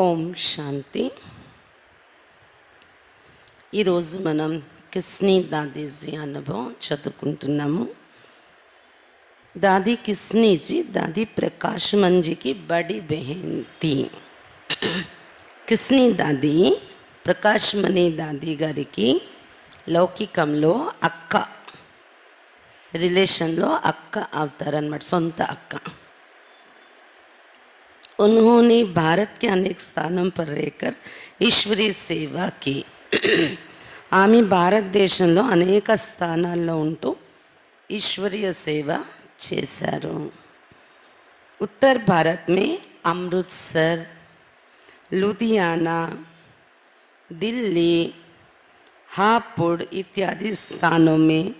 ఓం శాంతి ఈరోజు మనం కిస్నీ దాదీజీ అనుభవం చదువుకుంటున్నాము దాది కిస్నీజీ దాది ప్రకాష్ మంజీకి బడి బెహంతి కిస్నీ దాది ప్రకాశ్ మణి దాది గారికి లౌకికంలో అక్క రిలేషన్లో అక్క అవుతారనమాట సొంత అక్క उन्होंने भारत के अनेक स्थानों पर रहकर ईश्वरी सेवा की आम भारत देश में अनेक स्थापना उठू ईश्वरीय सेवा चार उत्तर भारत में अमृतसर लुधियाना दिल्ली हापुड़ इत्यादि स्थानों में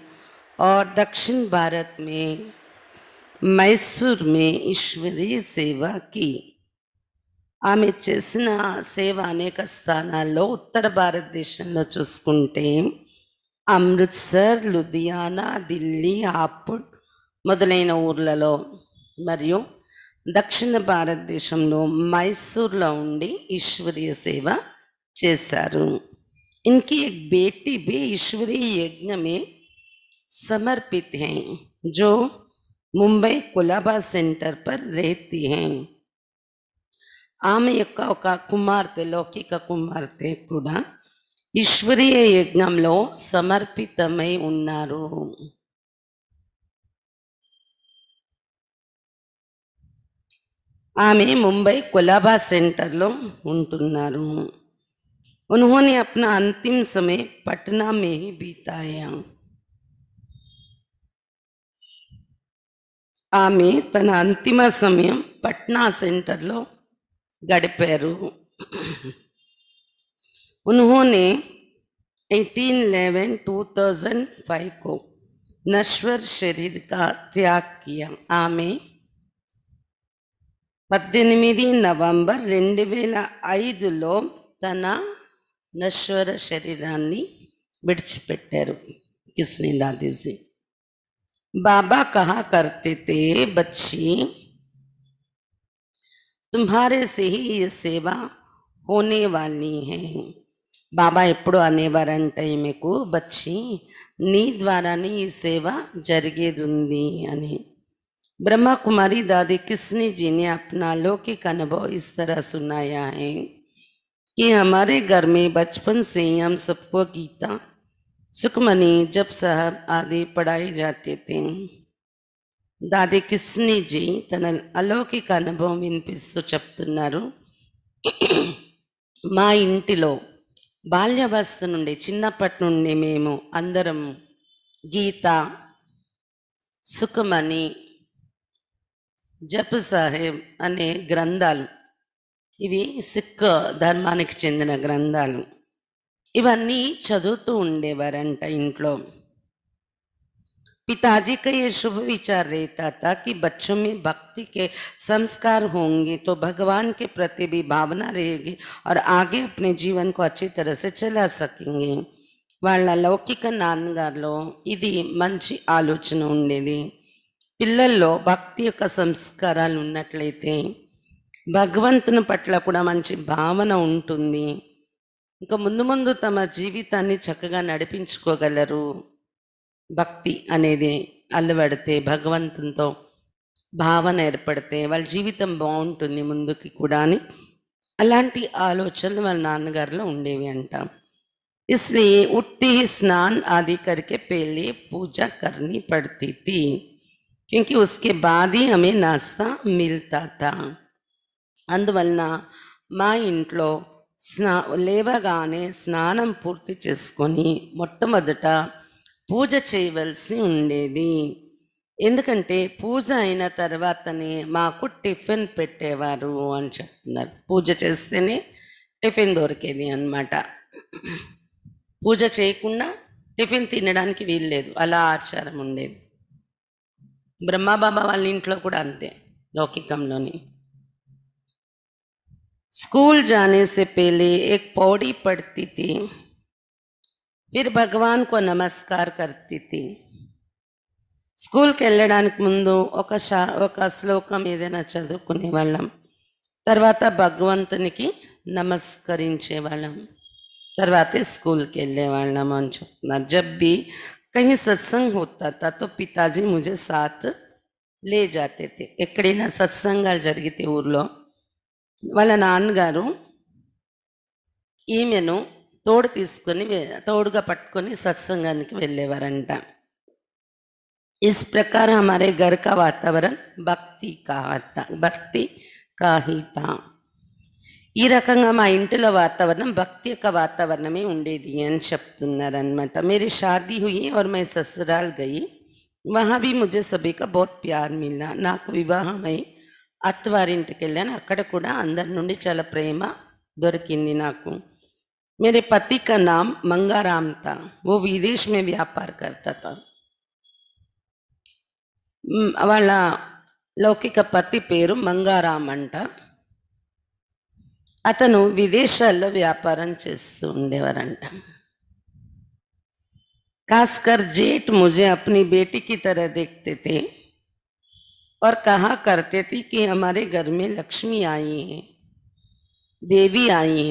और दक्षिण भारत में మైసూర్ మే ఈశ్వరీ సేవ ఆమె చేసిన సేవ అనేక స్థానాల్లో ఉత్తర భారతదేశంలో చూసుకుంటే అమృత్సర్ లుధియానా ఢిల్లీ ఆపుడ్ మొదలైన ఊర్లలో మరియు దక్షిణ భారతదేశంలో మైసూర్లో ఉండి ఈశ్వరీయ సేవ చేశారు ఇన్కి ఎక్ బేటీ బి ఈశ్వరీ యజ్ఞమే సమర్పితే జో मुंबई कुलाबा सेंटर पर रहती हैं आम यका कुमार कुमारते लौकिक कुमारते कुड़ा ईश्वरीय यज्ञ समर्पितमई उन्नारु आम मुंबई कोलाबा सेंटर लो उन्टुन्नारु उन्होंने अपना अंतिम समय पटना में ही बिताया ఆమె తన అంతిమ సమయం పట్నా సెంటర్లో గడిపారు उन्होंने ఎయిటీన్ 2005 టూ థౌజండ్ ఫైవ్కు का त्याग किया ఆమె పద్దెనిమిది నవంబర్ రెండు వేల ఐదులో తన నశ్వర శరీరాన్ని విడిచిపెట్టారు కిస్ని దాదీజీ बाबा कहा करते थे बच्ची तुम्हारे से ही ये सेवा होने वाली है बाबा బాబా आने అనేవారంటే को बच्ची नी द्वारा ఈ సేవ सेवा ఉంది अने ब्रह्मा कुमारी दादी किसनी जी ने अपना लौकिक अनुभव इस तरह सुनाया है कि हमारे घर में बचपन से ही हम सबको गीता सुखमनी जब साहब आदि पढ़ाए जाते थे దాది కిస్ని తన అలౌకిక అనుభవం వినిపిస్తూ చెప్తున్నారు మా ఇంటిలో బాల్యావస్థ నుండి చిన్నప్పటి నుండి మేము అందరం గీత సుఖమణి జప్ సాహెబ్ అనే గ్రంథాలు ఇవి సిక్ ధర్మానికి చెందిన గ్రంథాలు ఇవన్నీ చదువుతూ ఉండేవారంట ఇంట్లో पिताजी का ये शुभ विचार रहता था कि बच्चों में भक्ति ప్రతి संस्कार होंगे तो भगवान के प्रति भी भावना रहेगी और आगे अपने వాళ్ళ లౌకిక నాన్నగారిలో ఇది మంచి ఆలోచన ఉండేది పిల్లల్లో భక్తి యొక్క సంస్కారాలు ఉన్నట్లయితే భగవంతుని పట్ల కూడా మంచి భావన ఉంటుంది ఇంకా ముందు ముందు తమ జీవితాన్ని చక్కగా నడిపించుకోగలరు భక్తి అనేది అల్లబడితే భగవంతునితో భావన ఏర్పడితే వాళ్ళ జీవితం బాగుంటుంది ముందుకి కూడా అని అలాంటి ఆలోచనలు వాళ్ళ నాన్నగారిలో ఉండేవి అంట ఇస్ని ఉట్టి స్నాన్ ఆది కరికే పేలి పూజ पूजा करनी पड़ती ఉస్కే బాధి उसके నాస్తా ही అందువలన మా ఇంట్లో స్నా లేవగానే స్నానం పూర్తి చేసుకొని మొట్టమొదట పూజ చేయవలసి ఉండేది ఎందుకంటే పూజ అయిన తర్వాతనే మాకు టిఫిన్ పెట్టేవారు అని చెప్తున్నారు పూజ చేస్తేనే టిఫిన్ దొరికేది అనమాట పూజ చేయకుండా టిఫిన్ తినడానికి వీల్లేదు అలా ఆచారం ఉండేది బ్రహ్మాబాబా వాళ్ళ ఇంట్లో కూడా అంతే లౌకికంలోని स्कूल जाने से पहले एक पौड़ी पढ़ती थी फिर भगवान को नमस्कार करती थी स्कूल के मुझे श्लोक चुकने वाल तरवा भगवंत की नमस्क तरवाते स्कूल के जब भी कहीं सत्संग होता था तो पिताजी मुझे साथ ले जाते थे एक्ना सत्संग जरिए ऊर्जा वालम तोड़ तीसकोनी तोड़गा पटकोनी सत्संगा वेवर इस प्रकार हमारे घर का वातावरण भक्ति का भक्ति का काहिता यह रक वातावरण भक्ति या वातावरण अन्मा मेरी शादी हुई और मैं ससुराल गई वहाँ भी मुझे सभी का बहुत प्यार मिला ना विवाह में అత్తవారింటికి వెళ్ళాను అక్కడ కూడా అందరి నుండి చాలా ప్రేమ దొరికింది నాకు మేరే పతి का नाम తా ఓ वो మే వ్యాపారకర్త व्यापार వాళ్ళ లౌకిక పతి పేరు మంగారామ్ అంట అతను విదేశాల్లో వ్యాపారం చేస్తూ ఉండేవారంట ఖాస్కర్ జేట్ ముజే అప్ని బేటీకి తర దేఖతే తే और कहा करते थे कि हमारे घर में लक्ष्मी आई हैं దేవి ఆయి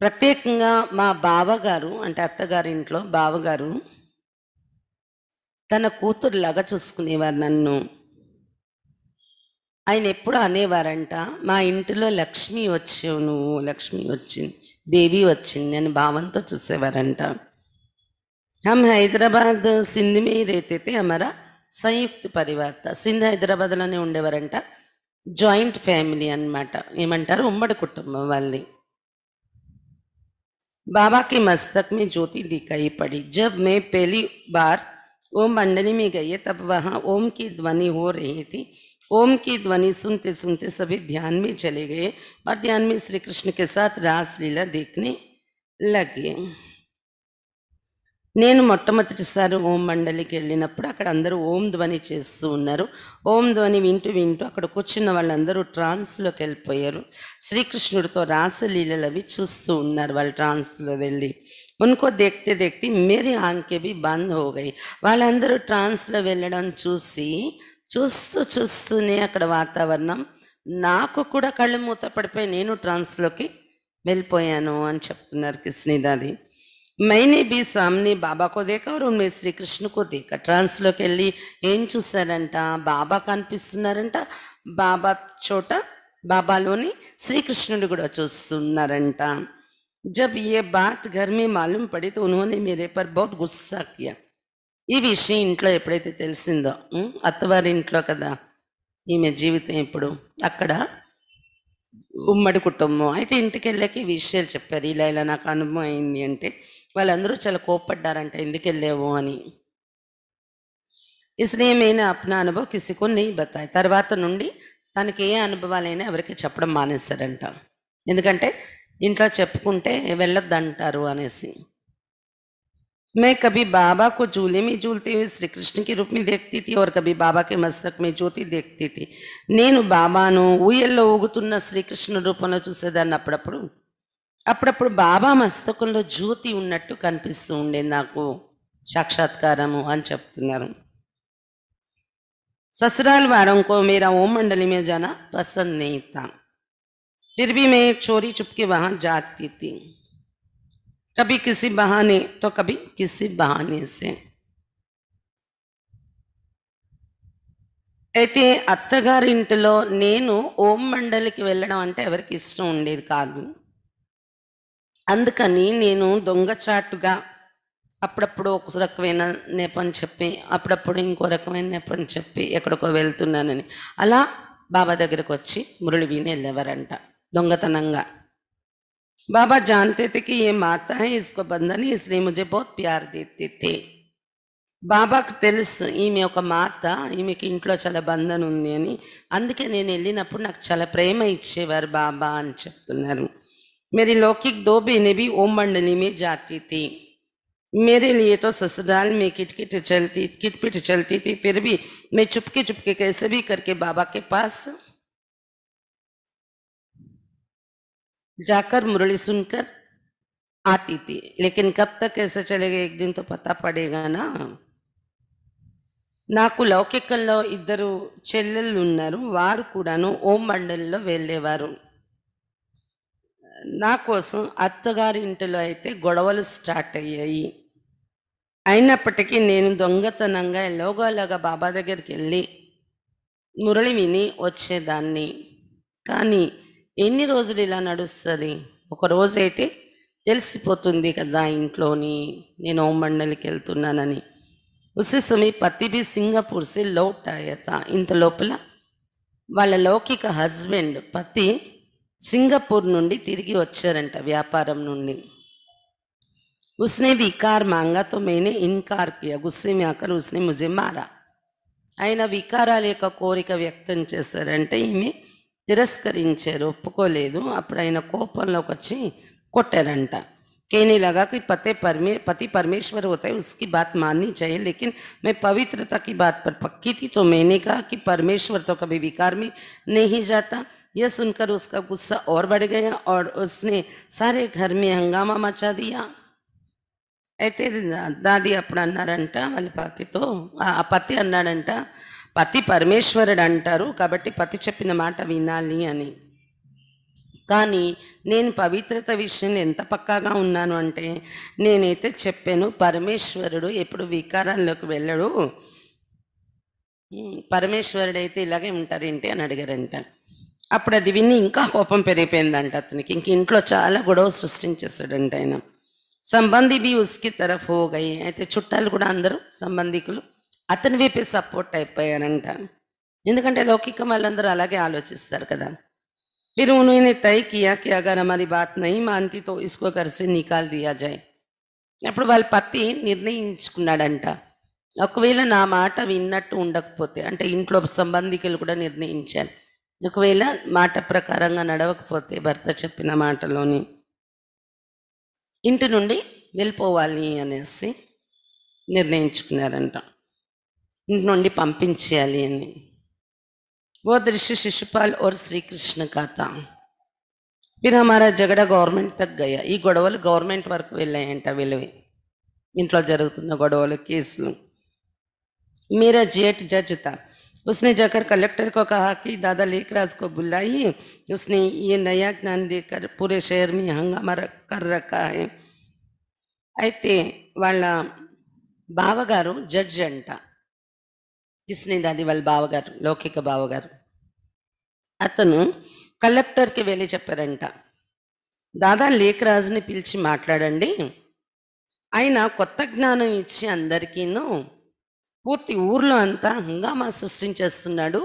ప్రత్యేకంగా మా బావగారు అంటే అత్తగారి ఇంట్లో బావగారు తన కూతురు లాగా చూసుకునేవారు నన్ను ఆయన ఎప్పుడు అనేవారంట మా ఇంటిలో లక్ష్మి వచ్చావు నువ్వు లక్ష్మి వచ్చింది దేవి వచ్చింది అని భావంతో చూసేవారంట హమ్ హైదరాబాద్ సింధ్ అమరా संयुक्त పరివార్త सिंध హైదరాబాద్లోనే उड़ेवर जॉइंट फैमिली अन्ट ఏమంటారు उम्मीद कुट वाली बाबा के मस्तक में ज्योति दिखाई पड़ी जब मैं पहली बार ओम मंडली में गई तब वहाँ ओम की ध्वनि हो रही थी ओम की ध्वनि सुनते सुनते सभी ध्यान में चले गए और ध्यान में श्री कृष्ण के साथ रास लीला देखने लगे నేను మొట్టమొదటిసారి ఓం మండలికి వెళ్ళినప్పుడు అక్కడ అందరూ ఓం ధ్వని చేస్తూ ఉన్నారు ఓం ధ్వని వింటూ వింటూ అక్కడ కూర్చున్న వాళ్ళందరూ ట్రాన్స్లోకి వెళ్ళిపోయారు శ్రీకృష్ణుడితో రాసలీలలు అవి చూస్తూ ఉన్నారు వాళ్ళు ట్రాన్స్లో వెళ్ళి ఉనుకో దెక్తే దెక్తి మేరీ ఆంకే బంద్ హోగై వాళ్ళందరూ ట్రాన్స్లో వెళ్ళడం చూసి చూస్తూ చూస్తూనే అక్కడ వాతావరణం నాకు కూడా కళ్ళు మూత పడిపోయి నేను ట్రాన్స్లోకి వెళ్ళిపోయాను అని చెప్తున్నారు కృష్ణిదాది मैंने బీ సామ్ని బాబా को देखा और उनमें శ్రీ దేక ట్రాన్స్లోకి వెళ్ళి ఏం చూసారంట బాబా కనిపిస్తున్నారంట బాబా చోట బాబాలోని శ్రీకృష్ణుడు కూడా చూస్తున్నారంట జబ్ ఏ బాత్ घर మాలూమ్ పడితే पड़ी तो उन्होंने मेरे पर ఈ విషయం ఇంట్లో ఎప్పుడైతే తెలిసిందో అత్తవారి ఇంట్లో కదా ఈమె జీవితం ఇప్పుడు అక్కడ ఉమ్మడి కుటుంబం అయితే ఇంటికి వెళ్ళాక ఈ విషయాలు చెప్పారు ఇలా ఇలా నాకు అనుభవం అయింది అంటే వాళ్ళందరూ చాలా కోప్పడ్డారంట ఎందుకు వెళ్ళావు అని इसलिए मैंने అప్నా अनुभव किसी को తర్వాత నుండి తనకి ఏ అనుభవాలైనా ఎవరికి చెప్పడం మానేశారంట ఎందుకంటే ఇంట్లో చెప్పుకుంటే వెళ్ళొద్దంటారు అనేసి మే కభీ బాబాకు జూలే మీ జూలితే శ్రీకృష్ణకి हुए श्री कृष्ण के रूप में देखती थी और నేను బాబాను ఊయల్లో ఊగుతున్న శ్రీకృష్ణ రూపంలో చూసేదాన్ని అప్పుడప్పుడు అప్పుడప్పుడు బాబా మస్తకంలో జ్యోతి ఉన్నట్టు కనిపిస్తూ ఉండేది నాకు సాక్షాత్కారము అని చెప్తున్నారు ससुराल వారం కో मेरा ఓం మండలి మీద जाना पसंद नहीं था फिर చుప్కి వహా चोरी चुपके కిసి जाती थी कभी किसी बहाने तो कभी అయితే అత్తగారింటిలో నేను ఓం మండలికి వెళ్ళడం అంటే ఎవరికి ఇష్టం ఉండేది కాదు అందుకని నేను దొంగచాటుగా అప్పుడప్పుడు ఒక రకమైన నేపం చెప్పి అప్పుడప్పుడు ఇంకో రకమైన నేపం చెప్పి ఎక్కడికో వెళ్తున్నానని అలా బాబా దగ్గరకు వచ్చి మురళి విని వెళ్ళేవారంట దొంగతనంగా బాబా జాంతేతికి ఏ మాత ఇసుకో బందని శ్రీ इसको बंधन इसलिए मुझे బాబాకు తెలుసు ఈమె ఒక మాత ఈమెకి ఇంట్లో చాలా బంధన ఉంది అని అందుకే నేను వెళ్ళినప్పుడు నాకు చాలా ప్రేమ ఇచ్చేవారు బాబా అని చెప్తున్నారు मेरी लौकिक दो बहनें भी ओम मंडली में जाती थी मेरे लिए तो ससुराल में किटकिट चलती किटपिट चलती थी फिर भी मैं चुपके चुपके कैसे भी करके बाबा के पास जाकर मुरली सुनकर आती थी लेकिन कब तक ऐसे चलेगा एक दिन तो पता पड़ेगा ना నాకు లౌకికంలో ఇద్దరు చెల్లెళ్ళు ఉన్నారు వారు కూడాను ఓం మండలిలో వెళ్ళేవారు నా కోసం ఇంటిలో అయితే గొడవలు స్టార్ట్ అయ్యాయి అయినప్పటికీ నేను దొంగతనంగా ఎలాగోలాగా బాబా దగ్గరికి వెళ్ళి మురళి విని వచ్చేదాన్ని కానీ ఎన్ని రోజులు ఇలా నడుస్తుంది రోజు అయితే తెలిసిపోతుంది కదా ఇంట్లోని నేను ఓమండలికి వెళ్తున్నానని ఉసిసమి పతిబి సింగపూర్సి లోట్ ఆయత ఇంత లోపల వాళ్ళ లౌకిక హస్బెండ్ పతి सिंगापुर నుండి తిరిగి व्यापार వ్యాపారం उसने भी कार मांगा तो मैंने इनकार किया गुस्से में आकर उसने मुझे मारा आईना विकार को व्यक्त వ్యక్తం చేశారంటే ఈమె తిరస్కరించారు ఒప్పుకోలేదు అప్పుడు कहने लगा कि पते परमे पति परमेश्वर होता है उसकी बात माननी चाहिए लेकिन मैं पवित्रता की बात पर पक्की थी तो मैंने कहा कि परमेश्वर तो कभी विकार में नहीं जाता यह सुनकर उसका गुस्सा और बढ़ गया और उसने सारे घर में हंगामा मचा दिया అయితే దాది అప్పుడు అన్నారంట వాళ్ళ పతితో ఆ పతి అన్నాడంట పతి పరమేశ్వరుడు అంటారు కాబట్టి పతి చెప్పిన మాట వినాలి అని కానీ నేను పవిత్రత విషయంలో ఎంత పక్కాగా ఉన్నాను అంటే నేనైతే చెప్పాను పరమేశ్వరుడు ఎప్పుడు వికారంలోకి వెళ్ళడు పరమేశ్వరుడు అయితే ఇలాగే ఉంటారేంటి అని అడిగారంట అప్పుడు అది విని ఇంకా కోపం పెరిగిపోయిందంట అతనికి ఇంక ఇంట్లో చాలా గొడవ సృష్టించేశాడంట ఆయన సంబంధి బి ఉస్కి తరఫ్ హోగయి అయితే చుట్టాలు కూడా అందరూ సంబంధికులు అతని వైపే సపోర్ట్ అయిపోయారంట ఎందుకంటే లౌకికం వాళ్ళందరూ అలాగే ఆలోచిస్తారు కదా फिर నేను తై కియా కి అగర్ మరి బాత్ నై మా అంతితో इसको घर से निकाल అప్పుడు వాళ్ళ పత్తి నిర్ణయించుకున్నాడంట ఒకవేళ నా మాట విన్నట్టు ఉండకపోతే అంటే ఇంట్లో సంబంధికులు కూడా నిర్ణయించారు ఒకవేళ మాట ప్రకారంగా నడవకపోతే భర్త చెప్పిన మాటలోని ఇంటి నుండి వెళ్ళిపోవాలి అనేసి నిర్ణయించుకున్నారంట ఇంటి నుండి పంపించేయాలి అని ఓ దృశ్య శిశుపాల్ ఓర్ శ్రీకృష్ణ కథ का జగడ గవర్నమెంట్ తగ్గయ్య ఈ గొడవలు గవర్నమెంట్ వరకు వెళ్ళాయంట వెళ్ళవి ఇంట్లో జరుగుతున్న గొడవలు కేసులు మీరా జేట్ జడ్జ్ తా उसने जाकर कलेक्टर को कहा कि दादा लेखराज को बुलाइए उसने ये नया ज्ञान देकर पूरे शहर में हंगामा कर रखा है అయితే వాళ్ళ బావగారు జడ్జ్ అంట కృష్ణదాది వాళ్ళ బావగారు లౌకిక బావగారు అతను కలెక్టర్కి వెళ్ళి చెప్పారంట దాదా లేఖరాజుని పిలిచి మాట్లాడండి ఆయన కొత్త జ్ఞానం ఇచ్చి అందరికీను పూర్తి ఊర్లో అంతా హంగామా సృష్టించేస్తున్నాడు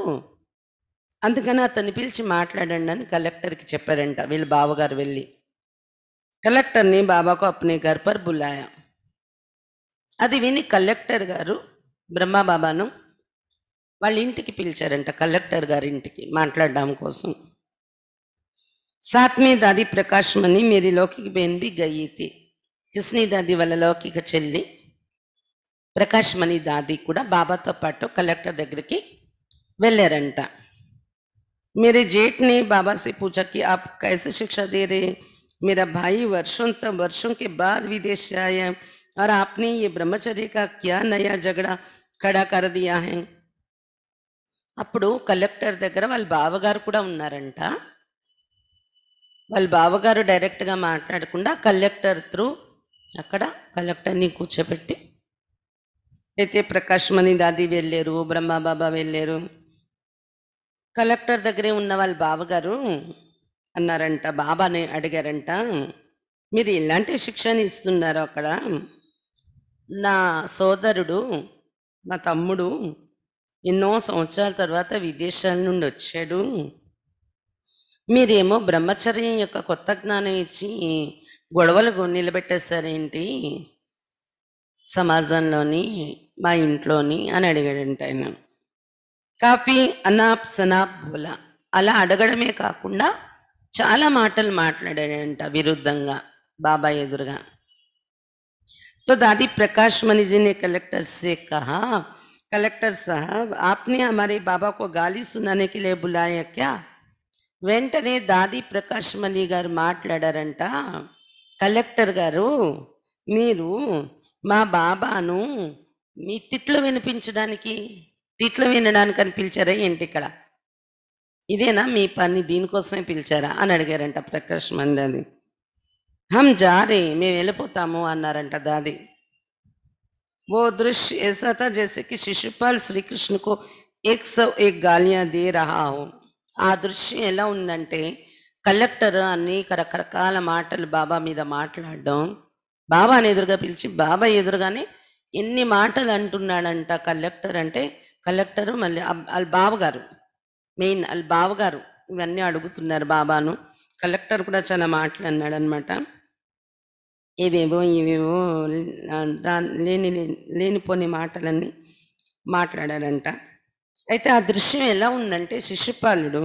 అందుకని అతన్ని పిలిచి మాట్లాడండి అని కలెక్టర్కి చెప్పారంట వీళ్ళ బావగారు వెళ్ళి కలెక్టర్ని బాబాకు అప్నే గారు పర్ బులాయా అది విని కలెక్టర్ గారు బ్రహ్మబాబాను వాళ్ళ ఇంటికి పిలిచారంట కలెక్టర్ గారి ఇంటికి మాట్లాడడం కోసం సాత్మీ దాది ప్రకాశ్ అని మీరు లోకికి బేన్ బి గయ్యితి కిస్నీ దాది వాళ్ళ లౌకిక చెల్లి प्रकाश मणि दादी को बाबा तो कलेक्टर दी वेर मेरे जेठनी बाबा से पूछा कि आप कैसे शिक्षा दे रहे मेरा भाई वर्षों तक वर्षों के बाद विदेश से आया और आपने ये ब्रह्मचर्य का क्या नया झगड़ा खड़ा कर दिया है अब कलेक्टर दर बागार उन्ट वाल बावगार डैरक्ट कलेक्टर थ्रू अलेक्टर कुछपेटी అయితే ప్రకాశ్మణి దాది వెళ్ళారు బ్రహ్మబాబా వెళ్ళారు కలెక్టర్ దగ్గరే ఉన్న వాళ్ళ బావగారు అన్నారంట బాబాని అడిగారంట మీరు ఇలాంటి శిక్షణ ఇస్తున్నారు అక్కడ నా సోదరుడు నా తమ్ముడు ఎన్నో సంవత్సరాల తర్వాత విదేశాల నుండి వచ్చాడు మీరేమో బ్రహ్మచర్యం యొక్క కొత్త జ్ఞానం ఇచ్చి గొడవలు నిలబెట్టేశారేంటి సమాజంలోని మా ఇంట్లోని అని అడిగాడంట ఆయన కాఫీ అనాప్ సనాప్ బుల అలా అడగడమే కాకుండా చాలా మాటలు మాట్లాడాడంట విరుద్ధంగా బాబా ఎదురుగా తో దాది प्रकाश मणि కలెక్టర్ సే కహ కలెక్టర్ कहा ఆప్నే साहब బాబాకు గాలి సునానికి లే బులాయక్యా వెంటనే దాది ప్రకాష్ మణి గారు మాట్లాడారంట కలెక్టర్ గారు మీరు మా బాబాను మీ తిట్లు వినిపించడానికి తిట్లు వినడానికి అని పిలిచారా ఏంటి ఇక్కడ ఇదేనా మీ పని దీనికోసమే పిలిచారా అని అడిగారంట ప్రకాష్ మంది అది హం జారే మేము వెళ్ళిపోతాము అన్నారంట దాది ఓ దృశ్య ऐसा था శిశుపాల్ శ్రీకృష్ణకు ఎక్స్ సౌ గాలియా దే రహా ఆ దృశ్యం ఎలా ఉందంటే కలెక్టర్ అనేక రకరకాల మాటలు బాబా మీద మాట్లాడడం బాబాని ఎదురుగా పిలిచి బాబా ఎదురుగానే ఎన్ని మాటలు అంటున్నాడంట కలెక్టర్ అంటే కలెక్టరు మళ్ళీ వాళ్ళ బావగారు మెయిన్ వాళ్ళ బావగారు ఇవన్నీ అడుగుతున్నారు బాబాను కలెక్టర్ కూడా చాలా మాటలు అన్నాడు అనమాట ఏవేవో ఇవేవో లేని లేనిపోని మాటలన్నీ మాట్లాడారంట అయితే ఆ దృశ్యం ఎలా ఉందంటే శిశుపాలుడు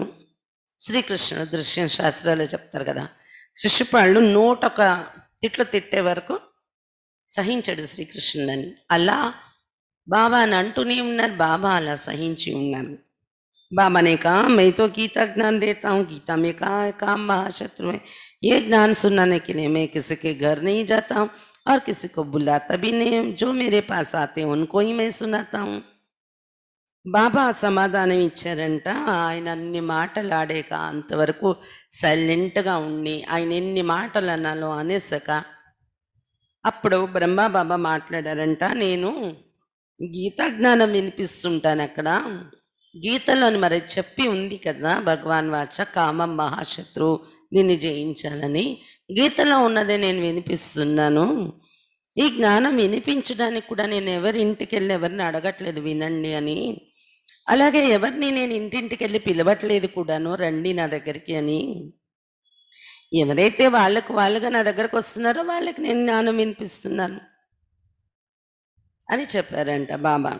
శ్రీకృష్ణుడు దృశ్యం శాస్త్రాలు చెప్తారు కదా శిశుపాలుడు నూట ఒక తిట్లు తిట్టే వరకు సహించడు శ్రీకృష్ణుడని అలా బాబాని అంటూనే ఉన్నారు బాబా అలా సహించి ఉన్నారు बाबा ने कहा मैं तो गीता ज्ञान देता हूँ गीता में कहा काम महाशत्रु है ये ज्ञान सुनाने के लिए मैं किसी के घर नहीं जाता हूँ और किसी को बुलाता भी नहीं जो मेरे पास आते हैं उनको ही मैं सुनाता हूँ బాబా సమాధానం ఇచ్చారంట ఆయన అన్ని మాటలాడాక అంతవరకు సైలెంట్గా ఉండి ఆయన ఎన్ని మాటలు అనాలో అనేసాక అప్పుడు బ్రహ్మబాబా మాట్లాడారంట నేను గీత జ్ఞానం వినిపిస్తుంటాను అక్కడ గీతలోని మరి చెప్పి ఉంది కదా భగవాన్ వాచ కామం మహాశత్రు నిన్ను జయించాలని గీతలో ఉన్నదే నేను వినిపిస్తున్నాను ఈ జ్ఞానం వినిపించడానికి కూడా నేను ఎవరి ఇంటికి వెళ్ళి ఎవరిని అడగట్లేదు వినండి అని అలాగే ఎవరిని నేను ఇంటింటికి వెళ్ళి పిలవట్లేదు కూడాను రండి నా దగ్గరికి అని ఎవరైతే వాళ్ళకు వాళ్ళుగా నా దగ్గరకు వస్తున్నారో వాళ్ళకి నేను జ్ఞానం వినిపిస్తున్నాను అని చెప్పారంట బాబా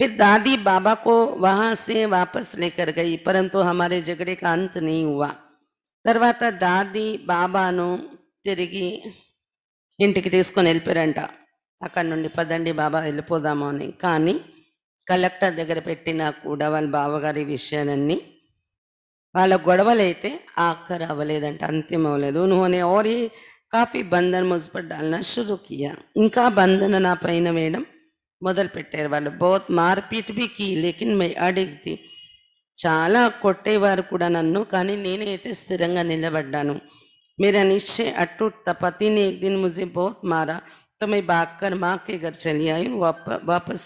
ఫిర్ దాది బాబాకు వహాసే వాపస్ లేకర్ గయి పరంతు హమారే జగడే हमारे झगड़े का తర్వాత దాది బాబాను తిరిగి ఇంటికి తీసుకొని వెళ్ళిపోయారంట అక్కడ నుండి పదండి బాబా వెళ్ళిపోదాము అని కానీ కలెక్టర్ దగ్గర పెట్టినా కూడా వాళ్ళ బావగారి విషయాలన్నీ వాళ్ళ గడవలైతే ఆకర్ అవలేదంట అంతిమ అవలేదు నుహనే ఓరి కాఫీ వందన ముస్పడడల్న షురుకియా ఇంకా వందన నా పైన వేడం మొదలు పెట్టారు వాళ్ళు బहोत मार पीट भी की लेकिन मैं अडिग थी చాలా కొట్టేవారు కూడా నన్ను కానీ నేనేతే స్థిరంగ నిలబడ్డాను मेरा निश्चय अटूट तपतिनी एक दिन मुझे बहोत मारा तो मैं भागकर मां के घर चली आई वो वापस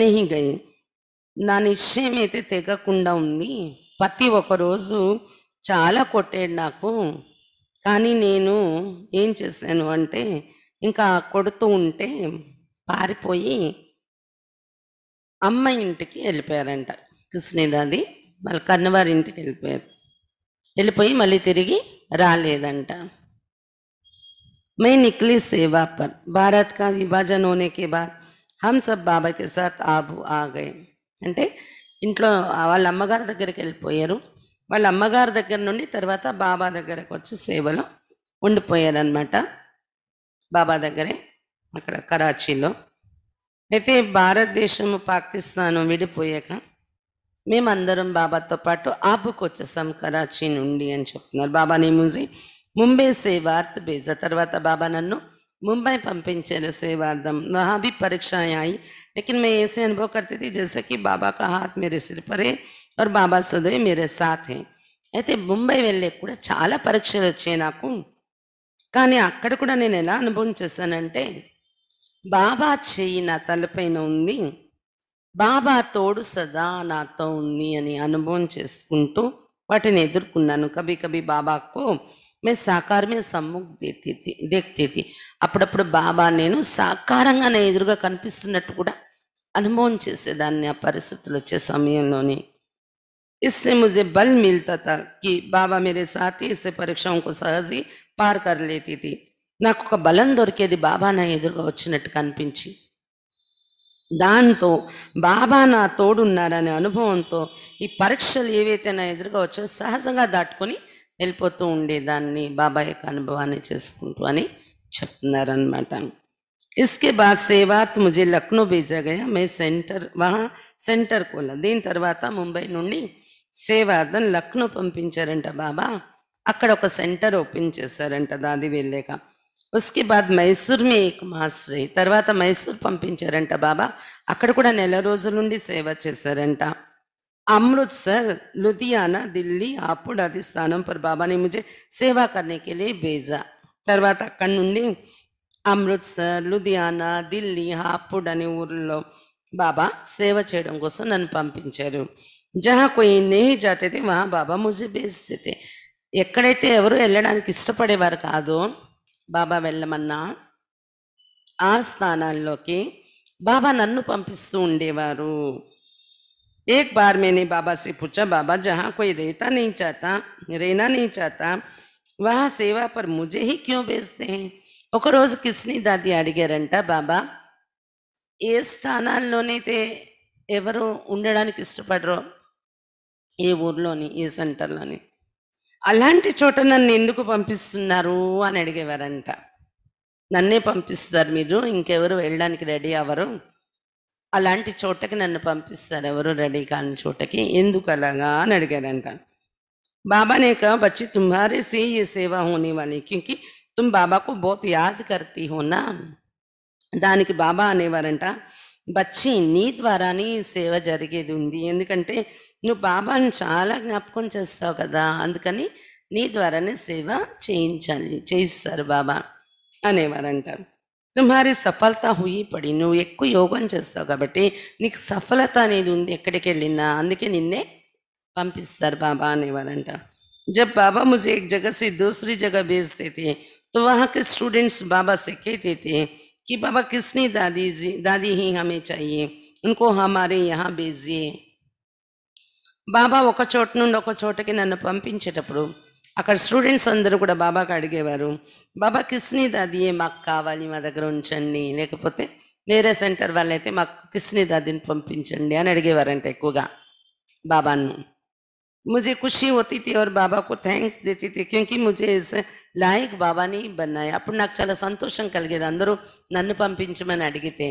नहीं गए నాని శీమేతే తెగకుండా ఉంది పత్తి ఒకరోజు చాలా కొట్టాడు నాకు కానీ నేను ఏం చేశాను అంటే ఇంకా కొడుతూ ఉంటే పారిపోయి అమ్మ ఇంటికి వెళ్ళిపోయారంట కృష్ణదాది వాళ్ళ కన్నవారి ఇంటికి వెళ్ళిపోయారు వెళ్ళిపోయి మళ్ళీ తిరిగి రాలేదంట मैं निकली సేవా పర్ భారత్ కా विभाजन హోనే కే బాద్ హమ్ సబ్ बाबा के साथ आबू అంటే ఇంట్లో వాళ్ళ అమ్మగారి దగ్గరికి వెళ్ళిపోయారు వాళ్ళ అమ్మగారి దగ్గర నుండి తర్వాత బాబా దగ్గరకు వచ్చి సేవలో ఉండిపోయారనమాట బాబా దగ్గరే అక్కడ కరాచీలో అయితే భారతదేశము పాకిస్తాన్ విడిపోయాక మేమందరం బాబాతో పాటు ఆపుకు వచ్చేసాం కరాచీ నుండి అని చెప్తున్నారు బాబా నేముజీ ముంబై సే ఆర్త్ బేజా తర్వాత బాబా నన్ను ముంబై पंपिंग సేవార్థం वहाँ పరీక్ష परीक्षाएं आई लेकिन मैं ऐसे अनुभव करती थी जैसे कि बाबा का బాబా సదవి మీరే సాథే అయితే ముంబై వెళ్ళే కూడా చాలా పరీక్షలు వచ్చాయి నాకు కానీ అక్కడ కూడా నేను ఎలా అనుభవం చేశానంటే బాబా చెయ్యి నా తలపైన ఉంది బాబా తోడు సదా నాతో ఉంది అని అనుభవం చేసుకుంటూ వాటిని ఎదుర్కొన్నాను కభీ కభీ బాబాకు మే సాకారమే సమ్ముఖ సమ్ముఖ్ देखती అప్పుడప్పుడు బాబా నేను సాకారంగా నా ఎదురుగా కనిపిస్తున్నట్టు కూడా అనుభవం చేసేదాన్ని ఆ పరిస్థితులు వచ్చే సమయంలోని ఇస్సే ముజే బల్ मिलता కి బాబా మీరే సాతి ही పరీక్ష ఇంకో सहज ही నాకు ఒక బలం దొరికేది బాబా నా ఎదురుగా వచ్చినట్టు కనిపించి దాంతో బాబా నా తోడున్నారనే అనుభవంతో ఈ పరీక్షలు ఏవైతే నా ఎదురుగా వచ్చో సహజంగా దాటుకొని వెళ్ళిపోతూ ఉండేదాన్ని బాబా యొక్క అనుభవాన్ని చేసుకుంటూ అని చెప్తున్నారనమాట ఇస్కే बाद సేవాత్ ముజే లక్నో भेजा గయా మే సెంటర్ వహ సెంటర్ కోలా దీని తర్వాత ముంబై నుండి సేవార్థం లక్నో పంపించారంట బాబా అక్కడ ఒక సెంటర్ ఓపెన్ చేశారంట దాది వెళ్ళాక ఉస్కి బాద్ మైసూర్ మీ ఏక్ మాస్టరీ తర్వాత మైసూర్ పంపించారంట బాబా అక్కడ కూడా నెల రోజుల నుండి సేవ చేశారంట अमृतसर लुधियाना दिल्ली हापुड़ आदि स्थानों पर बाबा ने मुझे सेवा करने के लिए भेजा తర్వాత అక్కడి నుండి అమృత్సర్ లుధియానా ఢిల్లీ హాపుడ్ అనే ఊర్లో బాబా సేవ చేయడం కోసం నన్ను పంపించారు జహా కొయి నేహి జాతే మా బాబా ముజే బేస్తే ఎక్కడైతే ఎవరు వెళ్ళడానికి ఇష్టపడేవారు కాదో బాబా వెళ్ళమన్నా ఆ స్థానాల్లోకి బాబా నన్ను పంపిస్తూ ఉండేవారు एक बार मैंने बाबा से पूछा बाबा जहाँ कोई रहता नहीं चाहता रहना नहीं चाहता वहाँ सेवा पर मुझे ही क्यों भेजते हैं ఒకరోజు కిస్ని దాది అడిగారంట బాబా ఏ స్థానాల్లోనైతే ఎవరు ఉండడానికి ఇష్టపడరో ఏ ఊర్లోని ఏ సెంటర్లోని అలాంటి చోట నన్ను ఎందుకు పంపిస్తున్నారు అని అడిగేవారంట నన్నే పంపిస్తారు మీరు ఇంకెవరు వెళ్ళడానికి రెడీ అవ్వరు అలాంటి చోటకి నన్ను పంపిస్తారు ఎవరు రెడీ కాని చోటకి ఎందుకు అలాగా అని అడిగారంట బాబా నేక कहा తుమ్మారే సే से ये सेवा होने वाली क्योंकि तुम बाबा को बहुत దానికి బాబా అనేవారంట బచ్చి నీ ద్వారానే సేవ జరిగేది ఉంది ఎందుకంటే నువ్వు బాబాను చాలా జ్ఞాపకం చేస్తావు కదా అందుకని నీ ద్వారానే సేవ చేయించాలి చేయిస్తారు బాబా అనేవారంటారు तुम्हारी सफलता हुई पड़ी नुक योगन नी सफलता अनेकड़कना अंके निे पंपस्तर बाबा अने वाल जब बाबा मुझे एक जगह से दूसरी जगह भेजते थे तो वहाँ के स्टूडेंट्स बाबा से कहते थे कि बाबा किसने दादी जी दादी ही हमें चाहिए उनको हमारे यहाँ भेजिए बाबा चोट नोट के नंप కానీ స్టూడెంట్స్ అందరూ కూడా బాబా దగ్గెవరు బాబా కిస్నీ దది ఏ మాక్కా వాలి మద గ్రొంఛన్నీ లేకపోతే లేరే సెంటర్ వాలైతే మాకి కిస్నీ దదిని పంపించండి అని అడిగేవారంటే ఎక్కువగా బాబాను ముజే ఖుషి హోతీతీ ఔర్ బాబా కో థాంక్స్ దేతీతీ క్యోంకి ముజే ఇస్ లైక్ బాబాని బనాయ్ అప్నా కచల సంతోషం కలిగె అందరూ నన్ను పంపించమని అడిగితే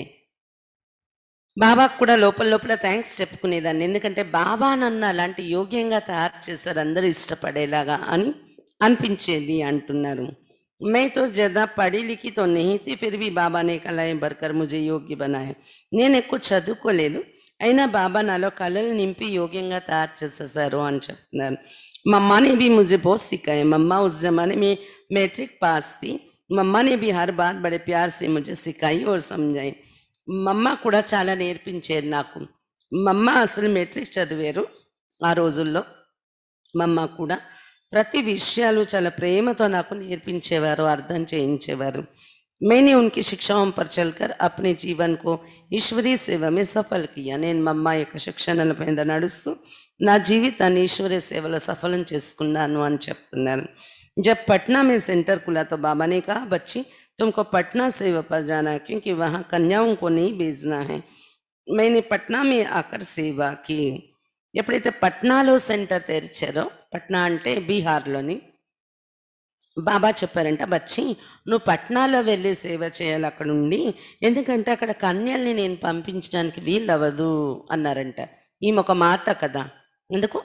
बाबा कोडा लोपल लोपला थैंक्स చెప్పుకునేదాన్ని ఎందుకంటే బాబా నన్నలాంటి యోగ్యంగా తయారు చేసారు అందరి ఇష్టపడేలాగా అని అనిపిస్తుంది అంటునరు్్్్్్్్్్్్్్్్్్్్్్్్్్్్్్్్్్్్్్్్్్్్్్్్్్్్్్్్్్్్్్్్్్్్్్్్్్్్్్్్్్్్్్్్్్్్్్్్్్్్్్్్్్్్్్్్్్్్్్్్్్్్్్్్్్్్్్్్్్్్్్్్్్్్్్్్్్్్్్్్్్్్్్్్్్్్్్్్్్్్్్్్్్్్్్్్్్్్్్్్్్్్్్ మమ్మ కూడా చాలా నేర్పించేది నాకు మమ్మ అసలు మెట్రిక్ చదివారు ఆ రోజుల్లో మమ్మ కూడా ప్రతి విషయాలు చాలా ప్రేమతో నాకు నేర్పించేవారు అర్థం చేయించేవారు మేనే ఉనికి శిక్ష पर అప్నే अपने जीवन ఈశ్వరీ సేవ में सफल నేను మా అమ్మ యొక్క శిక్షణల మీద నడుస్తూ నా జీవితాన్ని ఈశ్వరీ సేవలో సఫలం చేసుకున్నాను అని చెప్తున్నారు జ పట్నా మీ సెంటర్ కులతో బాబానే बाबा तुमको पटना सेवा पर जाना है क्योंकि वहाँ कन्याओं को नहीं भेजना है मैंने పట్నా మే ఆకర్ సేవాకి ఎప్పుడైతే పట్నాలో సెంటర్ తెరిచారో పట్నా అంటే బీహార్లోని బాబా చెప్పారంట బచ్చి నువ్వు పట్నాలో వెళ్ళి సేవ చేయాలి అక్కడ ఉండి ఎందుకంటే అక్కడ కన్యల్ని నేను పంపించడానికి వీలవ్వదు అన్నారంట ఈమె ఒక మాత కదా ఎందుకు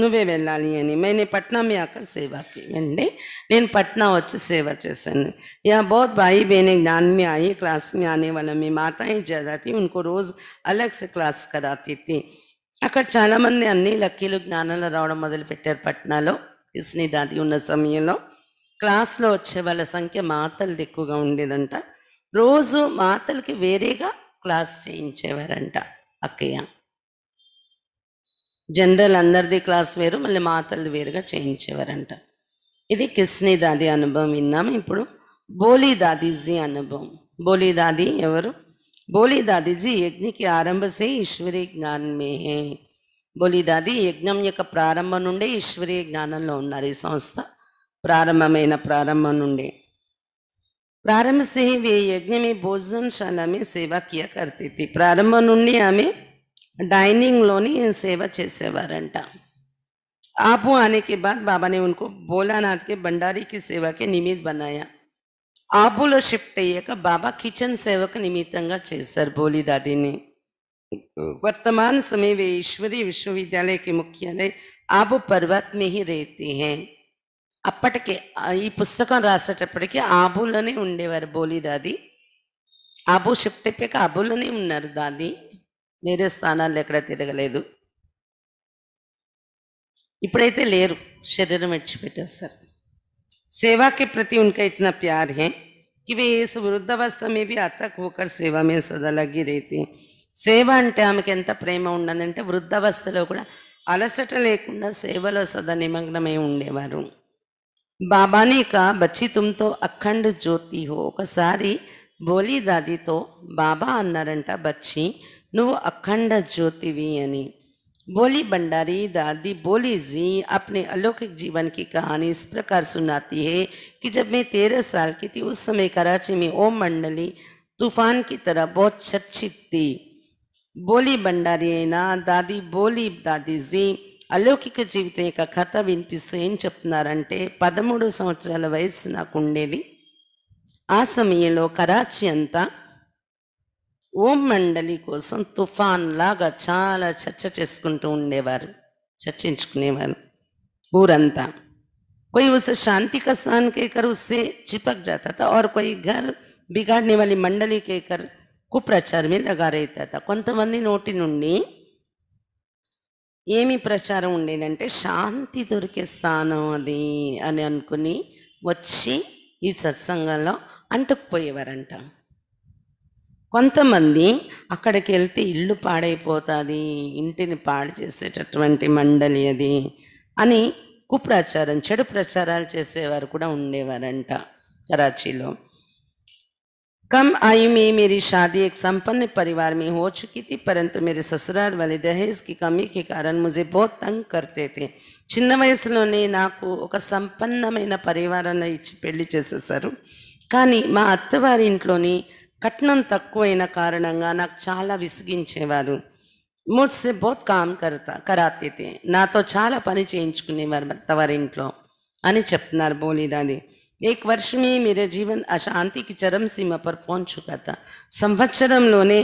నువ్వే వెళ్ళాలి అని మేనే పట్నా మీ అక్కడ సేవకి అండి నేను పట్నా వచ్చి సేవ చేశాను యా బోత్ బాయి బేనే ज्ञान में आई क्लास में आने మీ మాత ज़्यादा ఇంకో రోజు रोज़ క్లాస్ से क्लास అక్కడ చాలామంది అన్ని లక్కీలు జ్ఞానాలు రావడం మొదలుపెట్టారు పట్నాలో ఇస్ని దాటి ఉన్న సమయంలో క్లాస్లో వచ్చే వాళ్ళ సంఖ్య మాతలు ఎక్కువగా ఉండేదంట రోజు మాతలకి వేరేగా క్లాస్ చేయించేవారంట అక్కయ్య జనరల్ అందరిది క్లాస్ వేరు మళ్ళీ మాతలది వేరుగా చేయించేవారంట ఇది కిస్ని దాది అనుభవం విన్నాం ఇప్పుడు బోలీ దాదీజీ అనుభవం బోలీ దాది ఎవరు బోలీ దాదీజీ యజ్ఞకి ఆరంభసే ఈశ్వరీయ జ్ఞానమే బోలీ దాది యజ్ఞం యొక్క ప్రారంభం నుండే ఈశ్వరీయ జ్ఞానంలో ఉన్నారు ఈ సంస్థ ప్రారంభమైన ప్రారంభం నుండే ప్రారంభసే వే యజ్ఞమే वे यज्ञ में ప్రారంభం నుండి ఆమె डाइनिंग सेवा चेवार आप आने के बाद बाबा ने उनको भोलानाथ के भंडारी की सेवा के निमित्त बनाया आप शिफ्ट बाबा किचन सेवक निमित्त चार बोली दादी ने वर्तमान समय वे ईश्वरी विश्वविद्यालय के मुख्यालय आप पर्वत में ही रहते हैं अपट पुस्तक रासेटपड़के आबूल उ बोली दादी आबू शिफ्ट आबूल उ दादी मेरे स्तना लखड़े तिरगलेदू इ쁘డైతే లేరు శరీరం మెచిపెట్టేసారు সেবাకి ప్రతియూన్క ఇతనా ప్యార్ హే కివేస్ వృద్ధ వస్తమే బి ఆతక్ హోకర్ సేవా మే సదా లగి రేతే సేవా అంటే ఆమెకి ఎంత ప్రేమ ఉంద అంటే వృద్ధ వస్తలో కూడా అలసట లేకుండా సేవల సదా నిమగ్నమే ఉండేవారు బాబాని కా బచ్చి తుమ్ తో అఖండ్ జోతి హో కసారి બોલી दादी तो बाबा अन्नरంట బచ్చి नो अखंड ज्योति वीअनी बोली भंडारी दादी बोली जी अपने अलौकिक जीवन की कहानी इस प्रकार सुनाती है कि जब मैं तेरह साल की थी उस समय कराची में ओम मंडली तूफान की तरह बहुत छच्छित थी बोली भंडारी ना दादी बोली दादी जी अलौकिक जीवित कथ కథ వినిపిస్తూ ఏం చెప్తున్నారంటే పదమూడు आ వయసు कराची ఉండేది ఓం మండలి కోసం తుఫాన్ లాగా చాలా చర్చ చేసుకుంటూ ఉండేవారు చర్చించుకునేవారు ఊరంతా కొయ్యి ఉసే శాంతి కసాన్ కేకర్ ఉసే చిపక్ चिपक ఆర్ కొయ్యి ఘర్ कोई వాళ్ళ మండలి కేకర్ కుప్రచారమే कहकर లగా కొంతమంది నోటి నుండి ఏమి ప్రచారం ఉండేదంటే శాంతి దొరికే స్థానం అది అని అనుకుని వచ్చి ఈ సత్సంగంలో అంటుకుపోయేవారంట కొంతమంది అక్కడికి వెళ్తే ఇల్లు పాడైపోతుంది ఇంటిని పాడు చేసేటటువంటి మండలి అది అని కుప్రచారం చెడు ప్రచారాలు చేసేవారు కూడా ఉండేవారంట కరాచీలో కమ్ ఐ మీ మీరు शादी సంపన్న संपन्न परिवार में పరంతు మీరు थी परंतु దహేజ్కి కమీకి కారణం दहेज की कमी के చిన్న వయసులోనే నాకు ఒక సంపన్నమైన పరివారాన్ని ఇచ్చి పెళ్లి చేసేసారు కానీ మా అత్తవారి ఇంట్లోని కట్నం తక్కువైన కారణంగా నాకు చాలా విసిగించేవారు మూడ్సే బోత్ కామ్ కరతా కరాతీతే నాతో చాలా పని చేయించుకునేవారు భర్త వారి ఇంట్లో అని చెప్తున్నారు బోలీదాది ఏక్ వర్షమే మీరే జీవన్ అశాంతికి చరం సీమ పర్ పోంచు కథ సంవత్సరంలోనే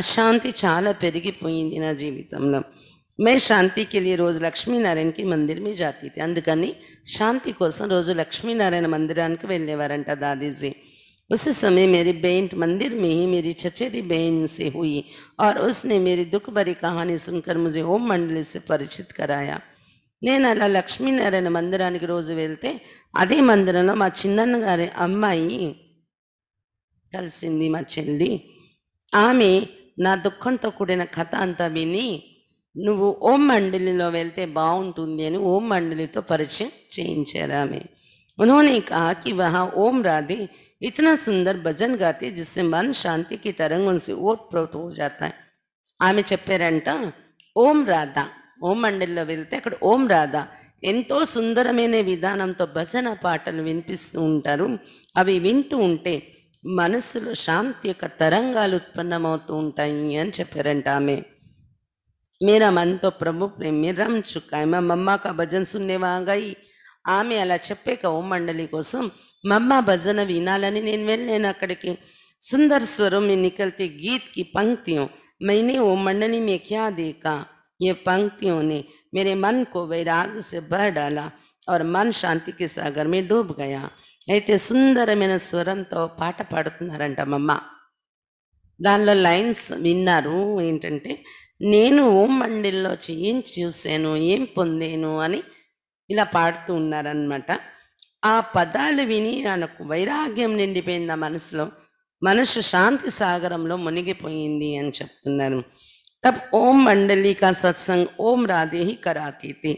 అశాంతి చాలా పెరిగిపోయింది నా జీవితంలో మే శాంతికి వెళ్ళి రోజు లక్ష్మీనారాయణకి మందిర్ మీ జాతీతి అందుకని శాంతి కోసం రోజు లక్ష్మీనారాయణ మందిరానికి వెళ్ళేవారంట దాదీజీ उस समय मेरी बेंट मंदिर में ही मेरी छचेरी बहन से हुई और उसने मेरी दुख भरी कहानी सुनकर मुझे ओम मंडली से परिचित कराया नैन अला लक्ष्मीनारायण मंदरा रोज वेलते अदे मंदिर में मैं चिन्न अम्मा कल चल आम ना दुख तो कूड़न कथ अंत विनी ओम मंडली वेलते बहुत ओम मंडली तो परचय चेरा आम उन्होंने कहा कि वह ओम राधे ఇతనా సుందర వజన గాతే జిస్సే మన్ శాంతి కి తరంగన్ సే ఓత్ ప్రవతో హో జాత హై ఆమే చెప్పారంట ఓం రాదా ఓం మండిలో బిల్తే అక్కడ ఓం రాదా ఎంతో సుందరమేనే విదానంతో వచన పాఠను వినిపిస్తుంటారు అవి వింటు ఉంటే మనసులో శాంతియ క తరంగాలు ఉత్পন্নమ అవుతూ ఉంటాయని చెప్పారంట ఆమే మీ నా మనతో ప్రభు ప్రేమ మిరమ్చుకై మా మమ్మ కా భజన్ సున్నే మాంగై ఆమే అలా చెప్పేక ఓం మండలి కోసం మమ్మ భజన వీనలని నేను వేరే నేన అక్కడి కుందర్ స్వరం ని निकलते गीत की पंक्तियों मैंने वो मंडली में क्या देखा ये पंक्तियों ने मेरे मन को वैराग्य से भर डाला और मन शांति के सागर में डूब गया ऐते सुंदर मेन स्वरंतो पाटा पाड़तुनारంట అమ్మమ్మ данల లైన్స్ విన్నరు ఏంటంటే నేను ఓ మండల్లో చెయ్యి చూసేను ఏం పొందేను అని ఇలా പാడుతున్నారు అన్నమాట आ पदाल विनी आने वैराग्य निपोन मनस मन शांति सागर में मुनिपोई तब ओम मंडली का सत्संग ओम राधे ही कराती करातीति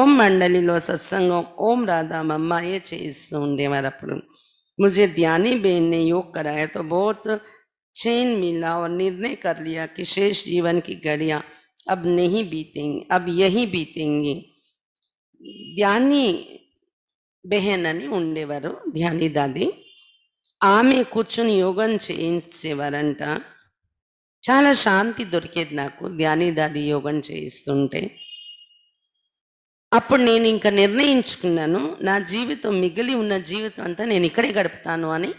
ओम मंडली सत्संग ओम राधा मम्मा ये चेस्ट मुझे ध्यानी बेन ने योग कराया तो बहुत चैन मिला और निर्णय कर लिया कि शेष जीवन की घड़ियां अब नहीं बीतेंगी अब यही बीतेंगी ध्यानी బెహెన్ అని ఉండేవారు ధ్యాని దాది ఆమె కూర్చుని యోగం చేయించేవారంట చాలా శాంతి దొరికేది నాకు ధ్యాని దాది యోగం చేయిస్తుంటే అప్పుడు నేను ఇంకా నిర్ణయించుకున్నాను నా జీవితం మిగిలి ఉన్న జీవితం అంతా నేను ఇక్కడే గడుపుతాను అని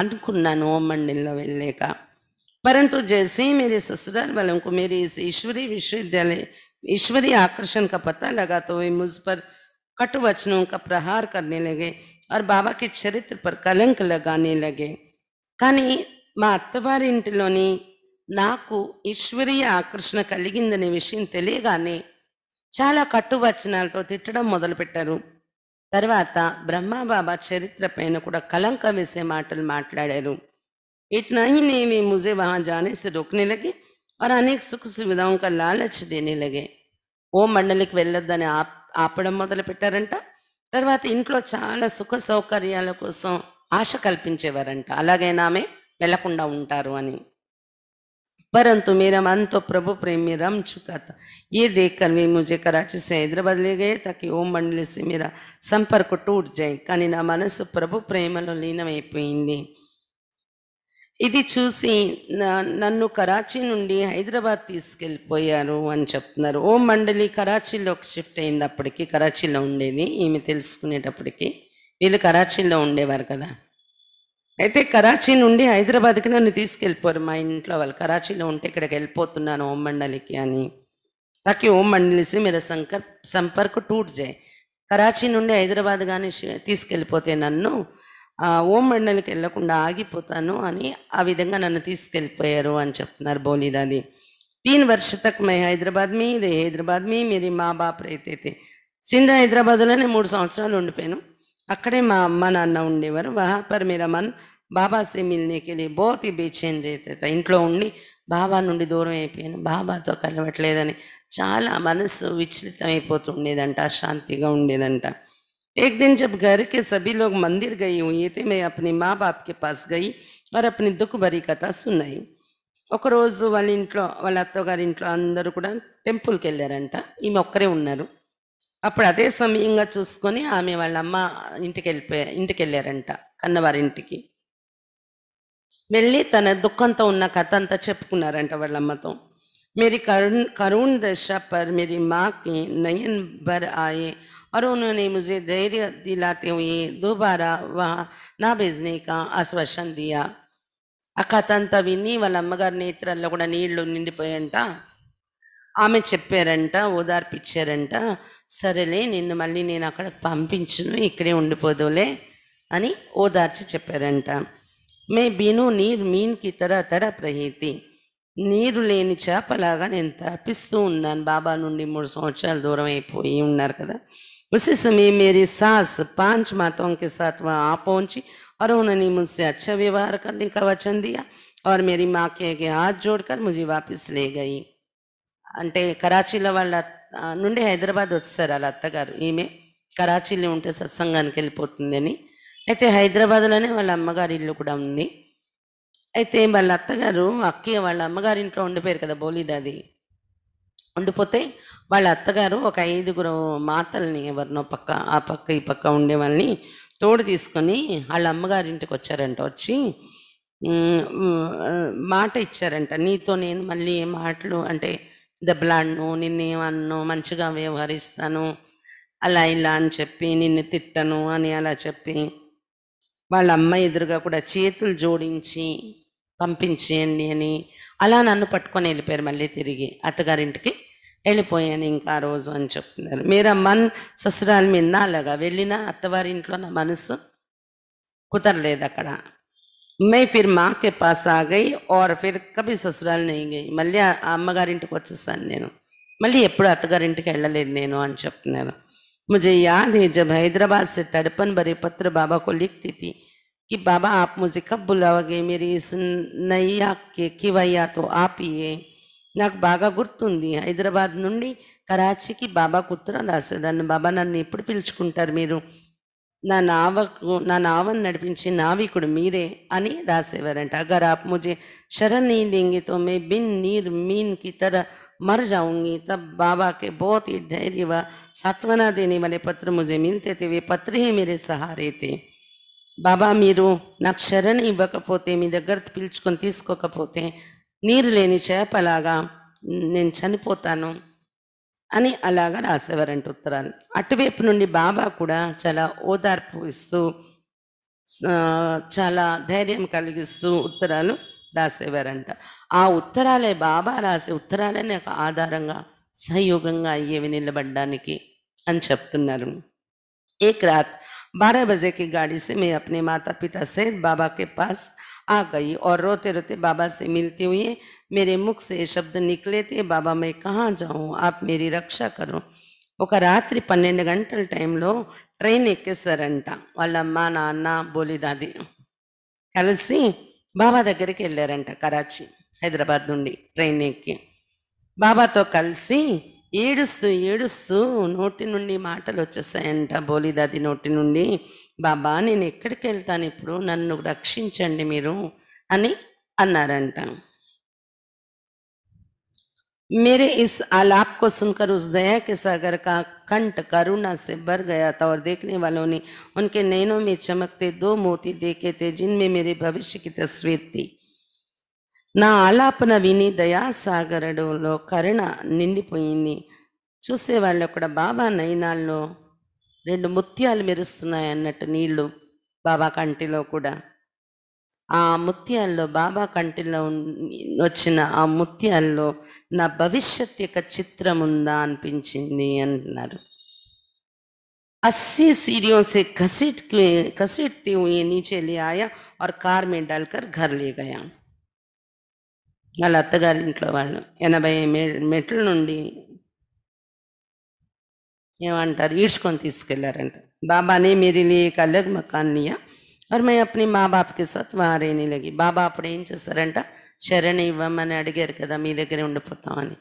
అనుకున్నాను ఓం మండలిలో వెళ్ళాక పరంతు जैसे మేరీ मेरे వాళ్ళకు మేరీ को విశ్వవిద్యాలయ ఈశ్వరి ఆకర్షణ विश्वविद्यालय లగాతో आकर्षण का कट वचनों का प्रहार करने लगे और बाबा के चरित्र पर कलंक लगाने లగే కానీ మా అత్తవారింటిలోని నాకు ఈశ్వరీయ ఆకర్షణ కలిగిందనే విషయం తెలియగానే చాలా కట్టువచనాలతో తిట్టడం మొదలుపెట్టారు తర్వాత బ్రహ్మబాబా చరిత్ర పైన కూడా కలంక వేసే మాటలు మాట్లాడారు इतना ही नहीं वे मुझे वहां जाने से रोकने लगे और अनेक सुख सुविधाओं का लालच देने लगे ఓ మండలికి వెళ్ళొద్దని ఆప్ ఆపడం మొదలు పెట్టారంట తర్వాత ఇంట్లో చాలా సుఖ సౌకర్యాల కోసం ఆశ కల్పించేవారంట అలాగైనా ఆమె వెళ్లకుండా ఉంటారు అని పరంతు మీరం అంతో ప్రభు ప్రేమ प्रेम में रम चुका था ये देखकर वे मुझे कराची ఓం మండలిసి से సంపర్క संपर्क टूट కానీ నా మనసు ప్రభు ప్రేమలో లీనమైపోయింది ఇది చూసి నన్ను కరాచీ నుండి హైదరాబాద్ తీసుకెళ్ళిపోయారు అని చెప్తున్నారు ఓం మండలి ఒక షిఫ్ట్ అయింది అప్పటికి కరాచీలో ఉండేది ఈమె తెలుసుకునేటప్పటికి వీళ్ళు కరాచీలో ఉండేవారు కదా అయితే కరాచీ నుండి హైదరాబాద్కి నన్ను తీసుకెళ్ళిపోరు మా ఇంట్లో వాళ్ళు కరాచీలో ఉంటే ఇక్కడికి వెళ్ళిపోతున్నాను ఓం మండలికి అని తాకి ఓం మండలి మీరు సంకర్ సంపర్క్ టూట్ జాయ్ కరాచీ నుండి హైదరాబాద్ కానీ తీసుకెళ్ళిపోతే నన్ను ఓం మండలికి వెళ్లకుండా ఆగిపోతాను అని ఆ విధంగా నన్ను తీసుకెళ్ళిపోయారు అని చెప్తున్నారు బోలీదాది తీన్ వర్ష తక్ మే హైదరాబాద్ మీ రే హైదరాబాద్ మీ మీరు మా బాప రైతే సింధ హైదరాబాద్లోనే మూడు సంవత్సరాలు ఉండిపోయాను అక్కడే మా అమ్మ నాన్న ఉండేవారు వహా పర్ మన్ బాబా సే మిల్నేకి వెళ్ళి బోత్ బేచేన్ రేత ఇంట్లో ఉండి బాబా నుండి దూరం అయిపోయాను బాబాతో కలవట్లేదని చాలా మనసు విచలితం అయిపోతుండేదంట అశాంతిగా ఉండేదంట एक दिन जब घर के सभी लोग मंदिर गए हुए थे मैं अपने माँ बाप के पास गई और अपनी దుఃఖ భరి కథ సున్నాయి ఒకరోజు వాళ్ళ ఇంట్లో వాళ్ళ అత్తగారి ఇంట్లో అందరూ కూడా టెంపుల్కి వెళ్ళారంట ఈమె ఒక్కరే ఉన్నారు అప్పుడు అదే సమయంగా చూసుకొని ఆమె వాళ్ళ అమ్మ ఇంటికి వెళ్ళిపోయా ఇంటికి వెళ్ళారంట ఇంటికి వెళ్ళి తన దుఃఖంతో ఉన్న కథ అంతా చెప్పుకున్నారంట వాళ్ళ అమ్మతో मेरी కరుణ్ करुण दशा पर मेरी माँ के नयन भर और उन्होंने मुझे धैर्य दिलाते हुए दोबारा वहाँ ना भेजने का आश्वासन दिया అక్కతంత విని వాళ్ళ అమ్మగారి నేత్రాల్లో కూడా నీళ్లు నిండిపోయంట ఆమె చెప్పారంట ఓదార్పిచ్చారంట సరేలే నిన్ను మళ్ళీ నేను అక్కడ పంపించును ఇక్కడే ఉండిపోదులే అని ఓదార్చి చెప్పారంట మే బీను నీరు మీన్కి తర తర ప్రహీతి నీరు లేని చేపలాగా నేను తప్పిస్తూ ఉన్నాను బాబా నుండి మూడు సంవత్సరాలు దూరం అయిపోయి ఉన్నారు కదా బసిసమేయ మేరే సాస్ 5 మాతంగో కే సాత్ వా ఆ పాంచి అరోహన నిమున్ సే అచ్చా వివర్ కర్నే క వాచన్ దియా ఔర్ మేరీ మా కే కే హాత్ జోడ్ కర్ ముజే వాపస్ లే గయీ అంటే కరాచి ల వాళ్ళ నుండి హైదరాబాద్ వచ్చేసారు అల అత్తగారు ఇమే కరాచి ని ఉంటే సత్సంగం కేలి పోతుందని అయితే హైదరాబాద్ లనే వాళ్ళ అమ్మగారు ఇల్లకుడ ఉండి అయితే వాళ్ళ అత్తగారు అక్కి వాళ్ళ అమ్మగారు ఇంట్లో ఉండే పేరు కదా బోలిదాది ఉండిపోతే వాళ్ళ అత్తగారు ఒక ఐదుగురు మాతల్ని ఎవరినో పక్క ఆ పక్క ఈ పక్క ఉండే వాళ్ళని తోడు తీసుకొని వాళ్ళ అమ్మగారి ఇంటికి వచ్చారంట వచ్చి మాట ఇచ్చారంట నీతో నేను మళ్ళీ మాటలు అంటే దెబ్బలాడ్ను నిన్నేమన్ను మంచిగా వ్యవహరిస్తాను అలా ఇలా అని చెప్పి నిన్ను తిట్టను అని అలా చెప్పి వాళ్ళ అమ్మ ఎదురుగా కూడా చేతులు జోడించి పంపించేయండి అని అలా నన్ను పట్టుకొని వెళ్ళిపోయారు మళ్ళీ తిరిగి అత్తగారింటికి एले పోయని ఇంకా రోజూం చెప్తున్నాను. मेरा मन ससुराल में ना लगा वेलीना అత్తవారి ఇంట్లో నా మనసు కుదరలేదు అక్కడ. mummy फिर मां के पास आ गई और फिर कभी ससुराल नहीं गई. మళ్ళ యా అమ్మగారి ఇంటికొచ్చసని నేను. మళ్ళ ఎప్పుడు అత్తగారి ఇంటికి వెళ్ళలేదే నేను అని చెప్తున్నాను. ముజే యా దేజ్ హైదరాబాద్ సే తడపన్ బరే పత్ర బాబా కో లిక్తి తీ కి బాబా aap mujhe kab bulaoge meri is naiya ke kivaya to aapie నాకు బాగా గుర్తుంది హైదరాబాద్ నుండి కరాచీకి బాబా కుత్ర రాసేదాన్ని బాబా నన్ను ఎప్పుడు పిలుచుకుంటారు మీరు నా నావకు నా నావను నడిపించి నావికుడు మీరే అని రాసేవారంట అగర్ ఆప్ ముజే శరణీ దేంగితో మే బిన్ నీర్ మీన్ కి తర मर जाऊंगी तब बाबा के बहुत ही धैर्य व सांत्वना देने वाले पत्र मुझे मिलते थे वे पत्र ही मेरे सहारे थे బాబా మీరు నాకు శరణి ఇవ్వకపోతే మీ దగ్గర పిలుచుకొని తీసుకోకపోతే నీరు లేని చేపలాగా నేను చనిపోతాను అని అలాగా రాసేవారంట ఉత్తరాలు అటువైపు నుండి బాబా కూడా చాలా ఓదార్పు ఇస్తూ చాలా ధైర్యం కలిగిస్తూ ఉత్తరాలు రాసేవారంట ఆ ఉత్తరాలే బాబా రాసే ఉత్తరాలే నాకు ఆధారంగా సహయోగంగా అయ్యేవి నిలబడ్డానికి అని చెప్తున్నారు ఏక్ రాత్ బారా బజేకి గాడిసి गाड़ी से मैं अपने బాబాకే పాస్ आ गई और रोते रोते बाबा से मिलती हुई मेरे मुख से शब्द निकले थे बाबा मैं कहाँ जाऊँ आप मेरी రక్ష करो ఒక రాత్రి పన్నెండు గంటల టైంలో ట్రైన్ ఎక్కేసారంట వాళ్ళమ్మ నాన్న బోలిదాది కలిసి బాబా దగ్గరికి వెళ్ళారంట కరాచీ హైదరాబాద్ నుండి ట్రైన్ ఎక్కి బాబాతో కలిసి ఏడుస్తూ ఏడుస్తూ నోటి నుండి మాటలు వచ్చేసాయంట బోలిదాది నోటి నుండి బాబా నేను ఎక్కడికి వెళ్తాను ఇప్పుడు నన్ను రక్షించండి మీరు అని అన్నారంట మేరే ఇస్ ఆలాప్కో సున్కర్ ఉస్ దయా కే సాగర్ కా కంఠ కరుణ సిబ్బర్ గయా తా ఔర్ దేఖ్నే వాలోని ఉన్కే నేనో మీ చమక్తే దో మోతీ దేఖే జిన్ మే మేరే భవిష్య తస్వీర్ తీ నా ఆలాపన విని దయా సాగరడులో కరుణ నిండిపోయింది చూసే వాళ్ళు కూడా బాబా నయనాల్లో రెండు ముత్యాలు మెరుస్తున్నాయి అన్నట్టు నీళ్లు బాబా కంటిలో కూడా ఆ ముత్యాల్లో బాబా కంటిలో వచ్చిన ఆ ముత్యాల్లో నా భవిష్యత్ యొక్క చిత్రం ఉందా అనిపించింది అంటున్నారు అస్సీ సీరియో से కసిట్ घसीटते हुए नीचे ఆయా आया కార్ कार में डालकर घर వాళ్ళ అత్తగారి ఇంట్లో వాళ్ళు ఎనభై మెట్ల నుండి ఏమంటారు ఈడ్చుకొని తీసుకెళ్లారంట బాబాని మీరు లేక అలగ్ మకాన్నియా మరి మై అప్పని మా బాప్కి సత్ వారేని లగి బాబా అప్పుడు ఏం చేస్తారంట శరణి ఇవ్వమని అడిగారు కదా మీ దగ్గరే ఉండిపోతామని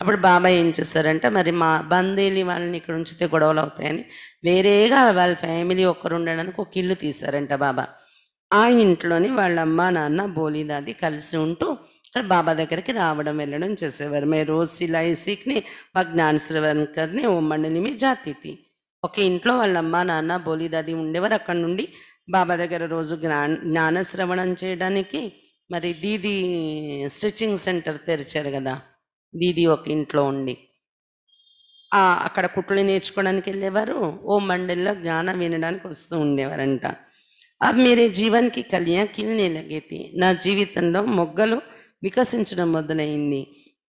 అప్పుడు బాబా ఏం చేస్తారంట మరి మా బంధీలు వాళ్ళని ఇక్కడ ఉంచితే గొడవలు అవుతాయని వేరేగా వాళ్ళ ఫ్యామిలీ ఒక్కరు ఉండడానికి ఒక ఇల్లు తీశారంట బాబా ఆ ఇంట్లోని వాళ్ళ అమ్మ నాన్న బోలీదాది కలిసి ఉంటూ బాబా దగ్గరికి రావడం వెళ్ళడం చేసేవారు మే రోజు సిలాయి సీక్ని మా జ్ఞాన శ్రీవన్కర్ని మీ జాతీతి ఒక ఇంట్లో వాళ్ళ అమ్మ నాన్న బోలిదాది ఉండేవారు అక్కడ నుండి బాబా దగ్గర రోజు జ్ఞాన జ్ఞానశ్రవణం చేయడానికి మరి దీది స్టిచ్చింగ్ సెంటర్ తెరిచారు కదా దీది ఒక ఇంట్లో ఉండి అక్కడ కుట్లు నేర్చుకోవడానికి వెళ్ళేవారు ఓ మండలిలో జ్ఞానం వినడానికి వస్తూ ఉండేవారంట అవి మీరే జీవన్కి కళ్యాణ్ కిల్ని లగేతి నా జీవితంలో మొగ్గలు వికసించడం మొదలైంది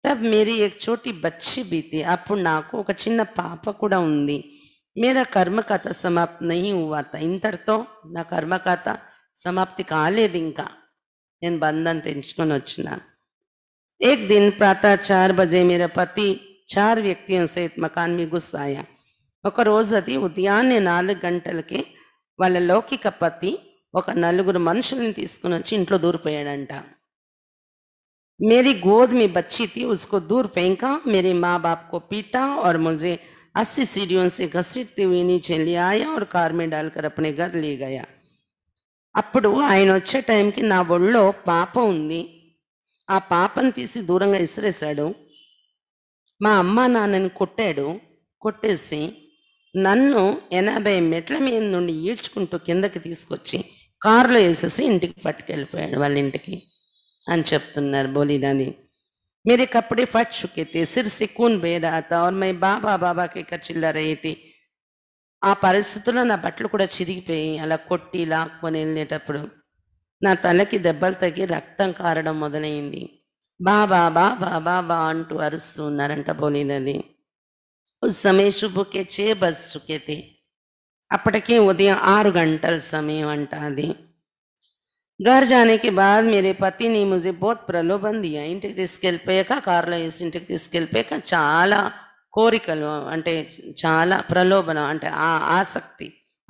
తబ్ మీరు ఏ చోటి బచ్చి బీతి అప్పుడు నాకు ఒక చిన్న పాప కూడా ఉంది మేరా కర్మకథ సమాప్తి నహి హువాత ఇంతటితో నా కర్మకథ సమాప్తి కాలేదు ఇంకా నేను బంధం తెంచుకొని వచ్చిన ఏక్ దిన్ ప్రాత చార్ బజే మీర పతి చార్ వ్యక్తి సహిత్ మకాన్ మీ ఒక ఒకరోజు అది ఉదయాన్నే నాలుగు గంటలకి వాళ్ళ లౌకిక పతి ఒక నలుగురు మనుషుల్ని తీసుకుని వచ్చి ఇంట్లో దూరిపోయాడంట मेरी गोद में बच्ची थी उसको दूर फेंका मेरे माँ बाप को पीटा और मुझे अस्सी सीढ़ियों से घसीटते हुए नीचे ले आया और कार में डालकर अपने घर ले गया అప్పుడు ఆయన వచ్చే టైంకి నా ఒళ్ళో పాప ఉంది ఆ పాపను తీసి దూరంగా ఇసిరేశాడు మా అమ్మ నాన్నని కొట్టాడు కొట్టేసి నన్ను ఎనభై మెట్ల మీద నుండి ఈడ్చుకుంటూ కిందకి తీసుకొచ్చి కారులో వేసేసి ఇంటికి పట్టుకెళ్ళిపోయాడు వాళ్ళ ఇంటికి అని చెప్తున్నారు బోలిదని మీరు ఇకప్పుడు ఫట్ చుకేతి సిరిసి కూన్ से खून మై బాబా బాబా ఇక చిల్లా ఆ పరిస్థితుల్లో నా బట్టలు కూడా చిరిగిపోయి అలా కొట్టి లాక్కొని వెళ్ళేటప్పుడు నా తలకి దెబ్బలు తగ్గి రక్తం కారడం మొదలైంది బాబా బాబా బాబా అంటూ అరుస్తూ ఉన్నారంట పోలేదది సమయ శుభుకే చే బస్ చుకేతే అప్పటికే ఉదయం ఆరు గంటల సమయం అంట అది घर जाने के बाद मेरे పతి నీ ముజే బోత్ ప్రలోభన్ దియా ఇంటికి తీసుకెళ్ళిపోయాక కార్లో వేసి ఇంటికి తీసుకెళ్ళిపోయాక చాలా కోరికలు అంటే చాలా ప్రలోభనం అంటే ఆ ఆసక్తి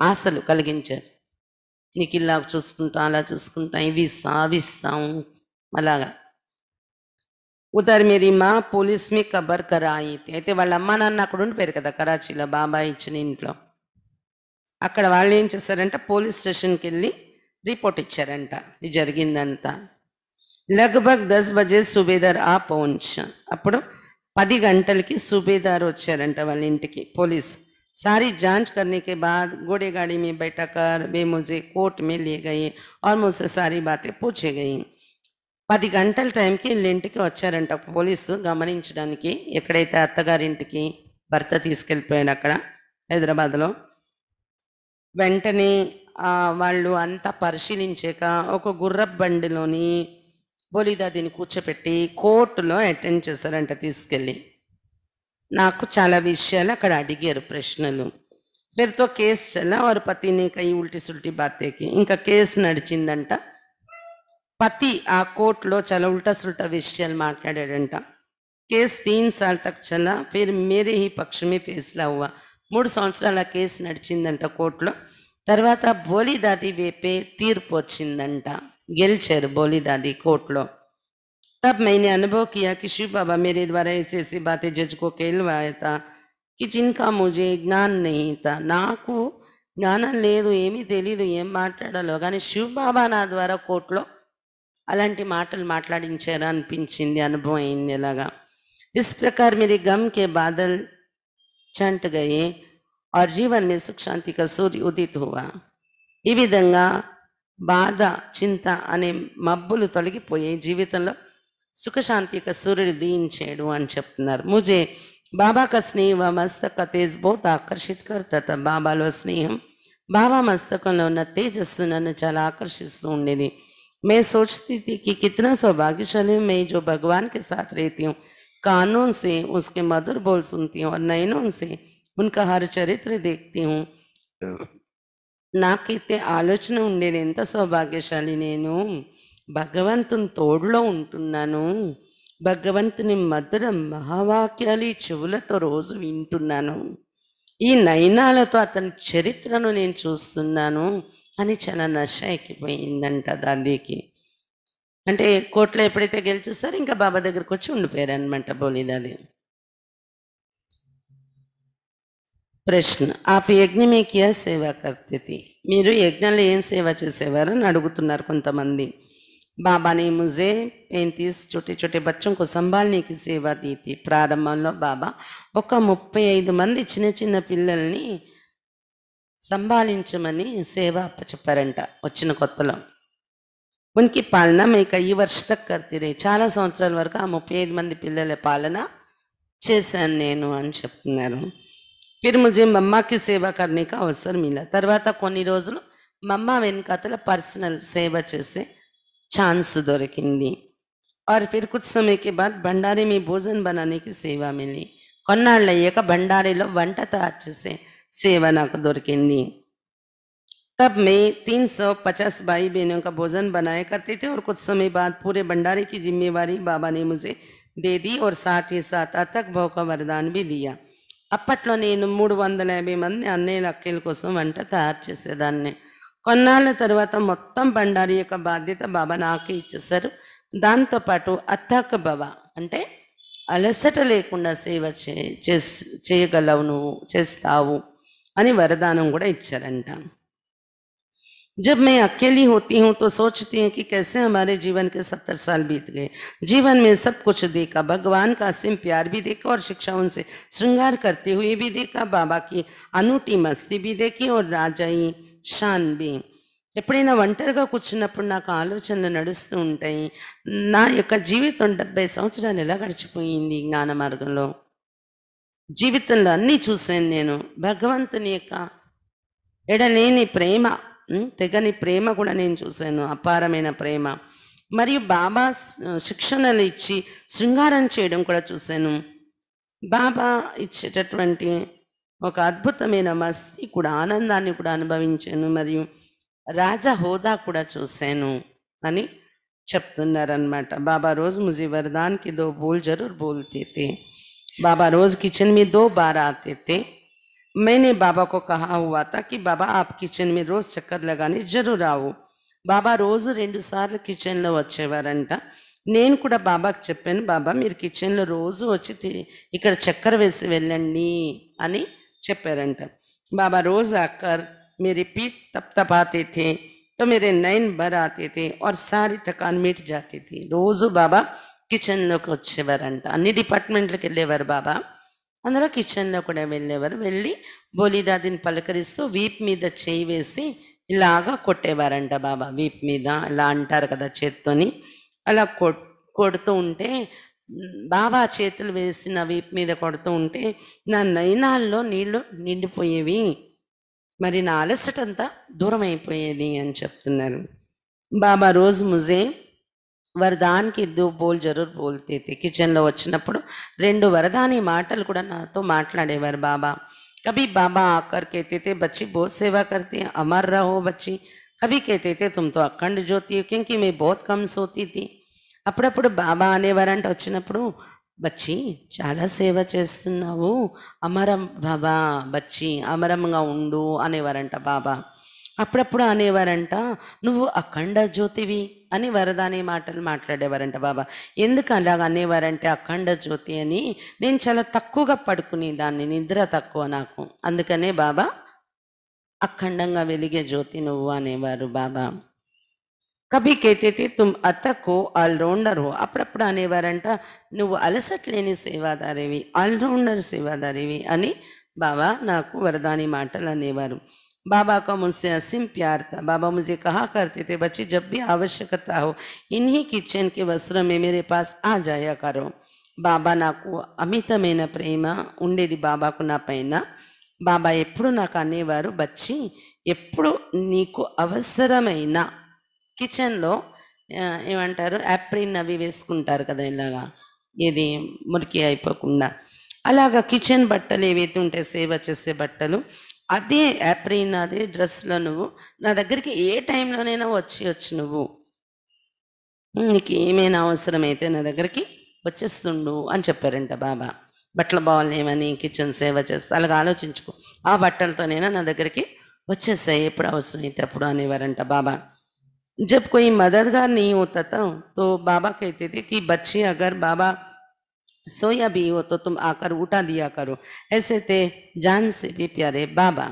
ఆశలు కలిగించారు నీకు ఇలా చూసుకుంటాం అలా చూసుకుంటాం ఇవి ఇస్తాం అవి ఇస్తాం అలాగా ఉదర్ మేరీ మా పోలీస్ మీ కబర్ కరాయి అయితే వాళ్ళ అమ్మ నాన్న అక్కడ ఉండిపోయారు కదా కరాచీలో బాబాయ్ ఇచ్చిన ఇంట్లో అక్కడ వాళ్ళు ఏం చేశారంటే పోలీస్ స్టేషన్కి వెళ్ళి రిపోర్ట్ ఇచ్చారంట ఇది జరిగిందంతా లగ్భగ్ దస్ బజే సుబేదార్ ఆ పౌంచ అప్పుడు పది గంటలకి సుబేదార్ వచ్చారంట వాళ్ళ ఇంటికి పోలీస్ సారీ జాంచ్ కర్నీకే బాద్ గోడే घोड़े गाड़ी బయట बैठा कर वे मुझे कोर्ट में ले गए और मुझसे सारी పది గంటల టైంకి ఇంటికి వచ్చారంట పోలీసు గమనించడానికి ఎక్కడైతే అత్తగారింటికి భర్త తీసుకెళ్ళిపోయాడు అక్కడ హైదరాబాద్లో వెంటనే వాళ్ళు అంతా పరిశీలించాక ఒక గుర్ర బండిలోని బొలిదాదిని కూర్చోపెట్టి కోర్టులో అటెండ్ చేశారంట తీసుకెళ్ళి నాకు చాలా విషయాలు అక్కడ అడిగారు ప్రశ్నలు పేరుతో కేసు చల్ల వారు పతిని కై ఉల్టి సుల్టి బాతేకి ఇంకా కేసు నడిచిందంట పతి ఆ కోర్టులో చాలా ఉల్టా సుల్టా విషయాలు మాట్లాడాడంట కేసు తీన్ సార్ తక్ చల్ల పేరు మేరే ఈ పక్షమే ఫేస్లో అవ్వ మూడు సంవత్సరాల కేసు నడిచిందంట కోర్టులో తర్వాత బోలిదాది వేపే తీర్పు వచ్చిందంట గెలిచారు బోలిదాది కోర్టులో తప్ప मैंने అనుభవ కియా కి శివ బాబా మేరే ద్వారా ऐसी ऐसी జడ్జ్ जज को కి జిన్కా ముజే जिनका జ్ఞానం నాకు జ్ఞానం లేదు ఏమీ తెలీదు ఏం మాట్లాడాలో కానీ శివ బాబా నా ద్వారా కోర్టులో అలాంటి మాటలు మాట్లాడించారు అనిపించింది అనుభవం అయింది ఇలాగా ఇస్ ప్రకార్ మీరు గమ్ కే బాదల్ చంట్ గయే और जीवन में सुख शांति का सूर्य उदित हुआ यह विधा बाध चिंता अने मबूल तोगी जीवित सुखशा का सूर्य दीचे अच्छी मुझे बाबा का स्नेह व मस्तक का तेज बहुत आकर्षित करता था बाबा स्नेह बाबा मस्तक में न उेजस्स नाला आकर्षिस्टे मैं सोचती थी कि कितना सौभाग्यशाली हूँ मैं जो भगवान के साथ रहती हूँ कानून से उसके मधुर बोल सुनती हूँ और नयनों से उनका हर चरित्र देखती నాకైతే ఆలోచన ఉండేది ఎంత సౌభాగ్యశాలి నేను భగవంతుని తోడులో ఉంటున్నాను భగవంతుని మధుర మహావాక్యాలు ఈ చెవులతో రోజు వింటున్నాను ఈ నయనాలతో అతని చరిత్రను నేను చూస్తున్నాను అని చాలా నశ ఎక్కిపోయిందంట దాదీకి అంటే కోర్టులో ఎప్పుడైతే గెలిచిస్తారో ఇంకా బాబా దగ్గరకు వచ్చి ఉండిపోయారు అనమాట బోలిదాది ప్రశ్న ఆప యజ్ఞమేకియ సేవ కర్తితి మీరు యజ్ఞాలు ఏం సేవ చేసేవారని అడుగుతున్నారు కొంతమంది బాబా నే ముజే పెయింతీస్ చుట్టి చుట్టి బచ్చంకు సంభాళనీకి సేవ తీతి ప్రారంభంలో బాబా ఒక ముప్పై ఐదు మంది చిన్న చిన్న పిల్లల్ని సంభాలించమని సేవ అప్పచెప్పారంట వచ్చిన కొత్తలో ఉనికి పాలన మీకు ఈ వర్ష తక్ చాలా సంవత్సరాల వరకు ఆ ముప్పై ఐదు మంది పిల్లల పాలన చేశాను నేను అని చెప్తున్నారు फिर मुझे मम्मा की सेवा करने का अवसर मिला तरवा కొన్ని రోజులు మమ్మ पर्सनल सेव चे చేసే दी और फिर कुछ समय के बाद भंडारे में भोजन बनाने की सेवा मिली को भंडारी वैसे सेवा ना दी तब मैं तब सौ पचास भाई बहनों का भोजन बनाया करते थे और कुछ समय बाद पूरे भंडारे की जिम्मेवारी बाबा ने मुझे दे दी और साथ ही साथ अथक भाव का वरदान भी दिया అప్పట్లో నేను మూడు వందల యాభై మంది అన్నయ్యల అక్కల కోసం వంట తయారు చేసేదాన్ని కొన్నాళ్ళ తర్వాత మొత్తం బండారి యొక్క బాధ్యత బాబా నాకే ఇచ్చేశారు దాంతోపాటు అత్తాక బాబా అంటే అలసట లేకుండా సేవ చేయగలవు నువ్వు చేస్తావు అని వరదానం కూడా ఇచ్చారంట जब मैं अकेली होती हूँ तो सोचती हूँ कि कैसे हमारे जीवन के सत्तर साल बीत गए जीवन में सब कुछ देखा भगवान का सिम प्यार भी देखा और शिक्षा उनसे श्रृंगार करते हुए भी देखा बाबा की अनूठी मस्ती भी देखी और राजाई शान भी एपड़ना ఒంటరిగా కూర్చున్నప్పుడు నాకు ఆలోచనలు నడుస్తూ ఉంటాయి నా యొక్క జీవితం డెబ్బై సంవత్సరాలు ఎలా గడిచిపోయింది జ్ఞాన మార్గంలో జీవితంలో అన్నీ చూశాను నేను భగవంతుని యొక్క ఎడలేని ప్రేమ తెగని ప్రేమ కూడా నేను చూశాను అపారమైన ప్రేమ మరియు బాబా శిక్షణలు ఇచ్చి శృంగారం చేయడం కూడా చూశాను బాబా ఇచ్చేటటువంటి ఒక అద్భుతమైన మస్తి కూడా ఆనందాన్ని కూడా అనుభవించాను మరియు రాజ హోదా కూడా చూశాను అని చెప్తున్నారనమాట బాబా రోజు ముజీ వరదానికి దో బోల్ జరూర్ బోల్ తే బాబా రోజు కిచెన్ మీ దో బారా ఆతే నేనే బాబా కో కహా హువా త కి బాబా ఆప్ కిచెన్ మే రోజ్ చక్కర్ లగానే జరూర అవో బాబా రోజ్ రెండు సార్లు కిచెన్ లో వచ్చేవరంట నేను కూడా బాబా కి చెప్పని బాబా మేర్ కిచెన్ లో రోజ్ వచ్చే ఇక్కడ చక్కర్ వేసి వెళ్ళండి అని చెప్పారంట బాబా రోజ్ ఆకర్ మేరి పీట్ తపతపాతే థి తో మేరే నయన్ భర ఆతే థి ఔర్ సారి తకన్ మిట్ జాతీ థి రోజ్ బాబా కిచెన్ లో వచ్చేవరంట అన్నీ డిపార్ట్మెంట్ కి వెళ్ళేవారు బాబా అందులో కిచెన్లో కూడా వెళ్ళేవారు వెళ్ళి బోలిదాదిని పలకరిస్తూ వీప్ మీద చేయి వేసి ఇలాగా కొట్టేవారంట బాబా వీప్ మీద ఇలా అంటారు కదా చేత్తోని అలా కొడుతూ ఉంటే బాబా చేతులు వేసిన వీప్ మీద కొడుతూ ఉంటే నా నయనాల్లో నీళ్లు నిండిపోయేవి మరి నా అలసటంతా దూరం అయిపోయేది అని చెప్తున్నారు బాబా రోజు ముజే వరదానికి ఇద్దు బోల్ జరూర్ బోల్తే కిచెన్లో వచ్చినప్పుడు రెండు వరదాని మాటలు కూడా నాతో మాట్లాడేవారు బాబా కభీ బాబా ఆకర్ కేతే బచ్చి బోత్ సేవా కర్తే అమర్ రహో బచ్చి కభీ కేతే తుమ్తో అఖండ్ జ్యోతి కింకి మీ బోత్ కమ్ సోతి తీ అప్పుడప్పుడు బాబా అనేవారంట వచ్చినప్పుడు బచ్చి చాలా సేవ చేస్తున్నావు అమరం బాబా బచ్చి అమరంగా ఉండు అనేవారంట బాబా అప్పుడప్పుడు అనేవారంట నువ్వు అఖండ జ్యోతివి అని వరదాని మాటలు మాట్లాడేవారంట బాబా ఎందుకు అలాగ అనేవారంటే అఖండ జ్యోతి అని నేను చాలా తక్కువగా పడుకునేదాన్ని నిద్ర తక్కువ నాకు అందుకనే బాబా అఖండంగా వెలిగే జ్యోతి నువ్వు అనేవారు బాబా కభి కేటేతే తుమ్ అతకో ఆల్రౌండర్ హో అప్పుడప్పుడు అనేవారంట నువ్వు అలసట్లేని సేవాదారేవి ఆల్రౌండర్ సేవాదారివి అని బాబా నాకు వరదాని మాటలు అనేవారు बाबा का मुझसे असीम प्यार था बाबा मुझे कहा करते थे बच्चे जब भी आवश्यकता हो इन्हीं किचन के वस्त्र में मेरे पास ఆ జాయా కరో బాబా నాకు అమితమైన ప్రేమ ఉండేది బాబాకు నా పైన బాబా ఎప్పుడు నాకు అనేవారు బచ్చి ఎప్పుడు నీకు అవసరమైన కిచెన్లో ఏమంటారు యాప్రిన్ అవి వేసుకుంటారు కదా ఇలాగా ఏది మురికి అయిపోకుండా అలాగా కిచెన్ బట్టలు ఏవైతే ఉంటాయి సేవ చేసే బట్టలు అదే యాప్రిన్ అదే డ్రెస్లో నువ్వు నా దగ్గరికి ఏ టైంలోనైనా వచ్చి వచ్చు నువ్వు నీకు ఏమైనా అవసరమైతే నా దగ్గరికి వచ్చేస్తుండు అని చెప్పారంట బాబా బట్టల బాగోలేమని కిచెన్ సేవ చేస్తా అలాగ ఆలోచించుకో ఆ బట్టలతోనైనా నా దగ్గరికి వచ్చేస్తాయి ఎప్పుడు అవసరమైతే అప్పుడు అనేవారంట బాబా చెప్పుకో ఈ मददगार नहीं होता బాబాకి అయితే बाबा कहते थे कि सोया भी हो तो तुम आकर उठा दिया करो ऐसे थे जान से भी प्यारे బాబా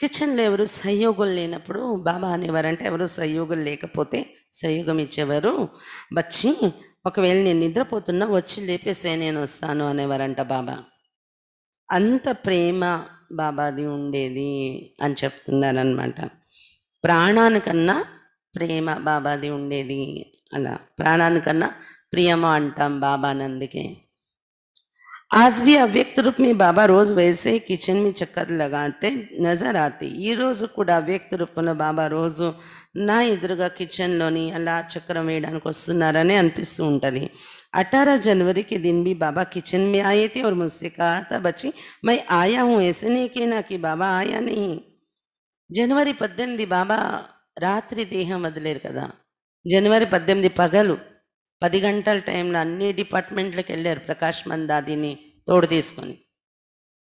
కిచెన్లో ఎవరు సహయోగం లేనప్పుడు బాబా అనేవారంటే ఎవరు సహయోగం లేకపోతే సహయోగం ఇచ్చేవారు వచ్చి ఒకవేళ నేను నిద్రపోతున్నా వచ్చి లేపేసే నేను వస్తాను అనేవారంట బాబా అంత ప్రేమ బాబాది ఉండేది అని చెప్తున్నారనమాట ప్రాణానికన్నా ప్రేమ బాబాది ఉండేది అలా ప్రాణానికన్నా ప్రియమా అంటాం బాబానందుకే ఆస్వియ వ్యక్త్రుపమే బాబా రోజ్ వేసే కిచెన్ మే చక్ర్ లగాతే నజర్ ఆతే ఈ రోజూ కూడా వ్యక్త్రుపన బాబా రోజ్ నై ఇద్రగా కిచెన్ లోని అల చక్రం వేడనకొస్తున్నారు అనిపిస్తుంటుంది 18 జనవరి కి దిన బి బాబా కిచెన్ మే aaye the aur mujhse kaha tha bachi mai aaya hu aise nahi ke na ki baba aaya nahi జనవరి 18 ది బాబా రాత్రి దేహ మదలేరు కదా జనవరి 18 పగలు పది గంటల టైంలో అన్ని డిపార్ట్మెంట్లకు వెళ్ళారు ప్రకాష్ మందాదిని తోడు తీసుకొని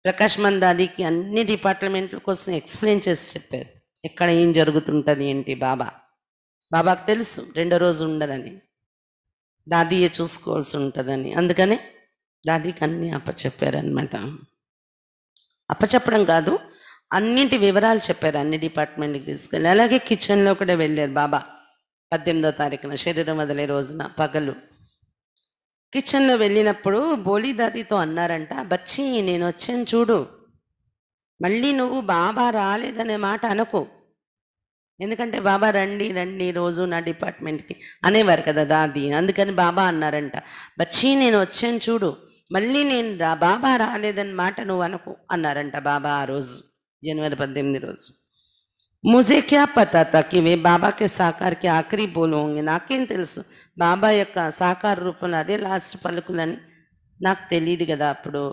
ప్రకాష్ మందాదికి అన్ని డిపార్ట్మెంట్ల కోసం ఎక్స్ప్లెయిన్ చేసి చెప్పారు ఎక్కడ ఏం జరుగుతుంటుంది ఏంటి బాబా బాబాకు తెలుసు రెండో రోజు ఉండదని దాదీయే చూసుకోవాల్సి ఉంటుందని అందుకని దాదీకి అన్నీ అప్పచెప్పారనమాట అప్పచెప్పడం కాదు అన్నింటి వివరాలు చెప్పారు అన్ని డిపార్ట్మెంట్కి తీసుకెళ్ళి అలాగే కిచెన్లో కూడా వెళ్ళారు బాబా పద్దెనిమిదో తారీఖున శరీరం వదిలే రోజున పగలు కిచెన్లో వెళ్ళినప్పుడు బోలీదాదితో అన్నారంట బచ్చి నేను వచ్చాను చూడు మళ్ళీ నువ్వు బాబా రాలేదనే మాట అనుకో ఎందుకంటే బాబా రండి రండి రోజు నా డిపార్ట్మెంట్కి అనేవారు కదా దాది అందుకని బాబా అన్నారంట బచ్చి నేను వచ్చాను చూడు మళ్ళీ నేను రా బాబా రాలేదని మాట నువ్వు అనుకు అన్నారంట బాబా ఆ రోజు జనవరి పద్దెనిమిది రోజు ముజే క్యా పతాత బాబాకి బాబా కే ఆఖరి బోలు నాకేం తెలుసు బాబా యొక్క సాకార రూపంలో అదే లాస్ట్ పలుకులని నాకు తెలియదు కదా అప్పుడు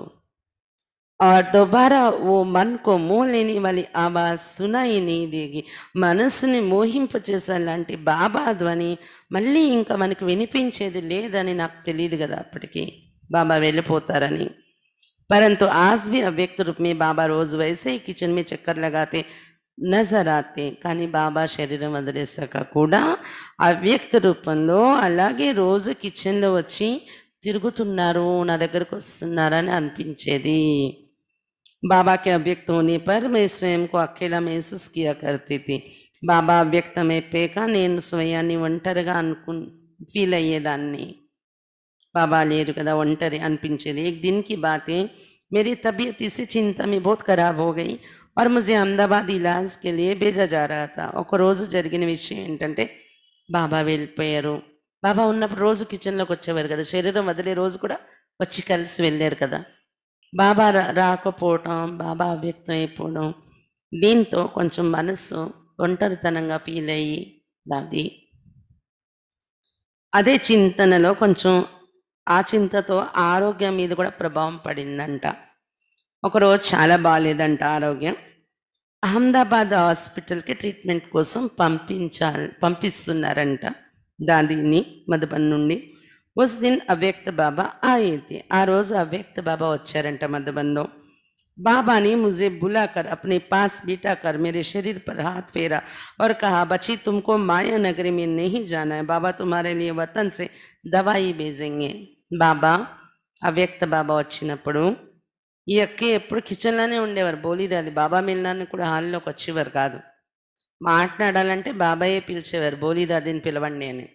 और दोबारा वो मन को मोह लेने वाली आवाज़ सुनाई नहीं देगी మనస్సుని బాబా ధ్వని మళ్ళీ ఇంకా మనకు వినిపించేది లేదని నాకు తెలియదు కదా అప్పటికి బాబా వెళ్ళిపోతారని పరంతు आज అవ్యక్త రూపమే బాబా రోజు बाबा కిచెన్ మీ ही किचन నజరాతే కానీ బాబా శరీరం వదిలేశాక కూడా అవ్యక్త రూపంలో అలాగే రోజు కిచెన్లో వచ్చి తిరుగుతున్నారు నా దగ్గరకు వస్తున్నారని అనిపించేది బాబాకి అవ్యక్తం अव्यक्त होने पर मैं स्वयं బాబా अकेला महसूस నేను స్వయాన్ని ఒంటరిగా అనుకు ఫీల్ అయ్యేదాన్ని బాబా లేరు కదా ఒంటరి అనిపించేది एक దీనికి బాతే बात తబియత్ मेरी చింత మీ चिंता ఖరాబ్ बहुत और मुझे अहमदाबाद इलाज के लिए भेजा जा रहा था ఒక రోజు జరిగిన విషయం ఏంటంటే బాబా వెళ్ళిపోయారు బాబా ఉన్నప్పుడు రోజు కిచెన్లోకి వచ్చేవారు కదా శరీరం వదిలే రోజు కూడా వచ్చి కలిసి వెళ్ళారు కదా బాబా రాకపోవటం బాబా అవ్యక్తం అయిపోవడం దీంతో కొంచెం మనస్సు ఒంటరితనంగా ఫీల్ అయ్యి దాది అదే చింతనలో కొంచెం ఆ చింతతో ఆరోగ్యం మీద కూడా ప్రభావం పడిందంట ఒకరోజు చాలా బాగాలేదంట ఆరోగ్యం અમદાવાદ હોસ્પિટલ કે ટ્રીટમેન્ટ કોસમ પંપિંચાર પંપિસ્તુનરંટા દાનીની મદબનુંડી વસદિન અવ્યક્ત બાબા આયિતિ આ રોજ અવ્યક્ત બાબા વచ్చారંટા મદબંદો બાબાની મુજે બુલાકર અપને પાસ બેટાકર મેરે શરીર પર હાથ ફેરા ઓર કહા બચી તુમકો માયા નગરી મે નહીં જાના હે બાબા તમારા લિયે વતન સે દવાઈ બેજेंगे બાબા અવ્યક્ત બાબા વચનાપડ ఈ అక్క ఎప్పుడు కిచెన్లోనే ఉండేవారు బోలీది అది బాబా మిల్లాన్ని కూడా హాల్లోకి వచ్చేవారు కాదు మాట్లాడాలంటే బాబాయే పిలిచేవారు బోలీదాదిని పిలవండి అని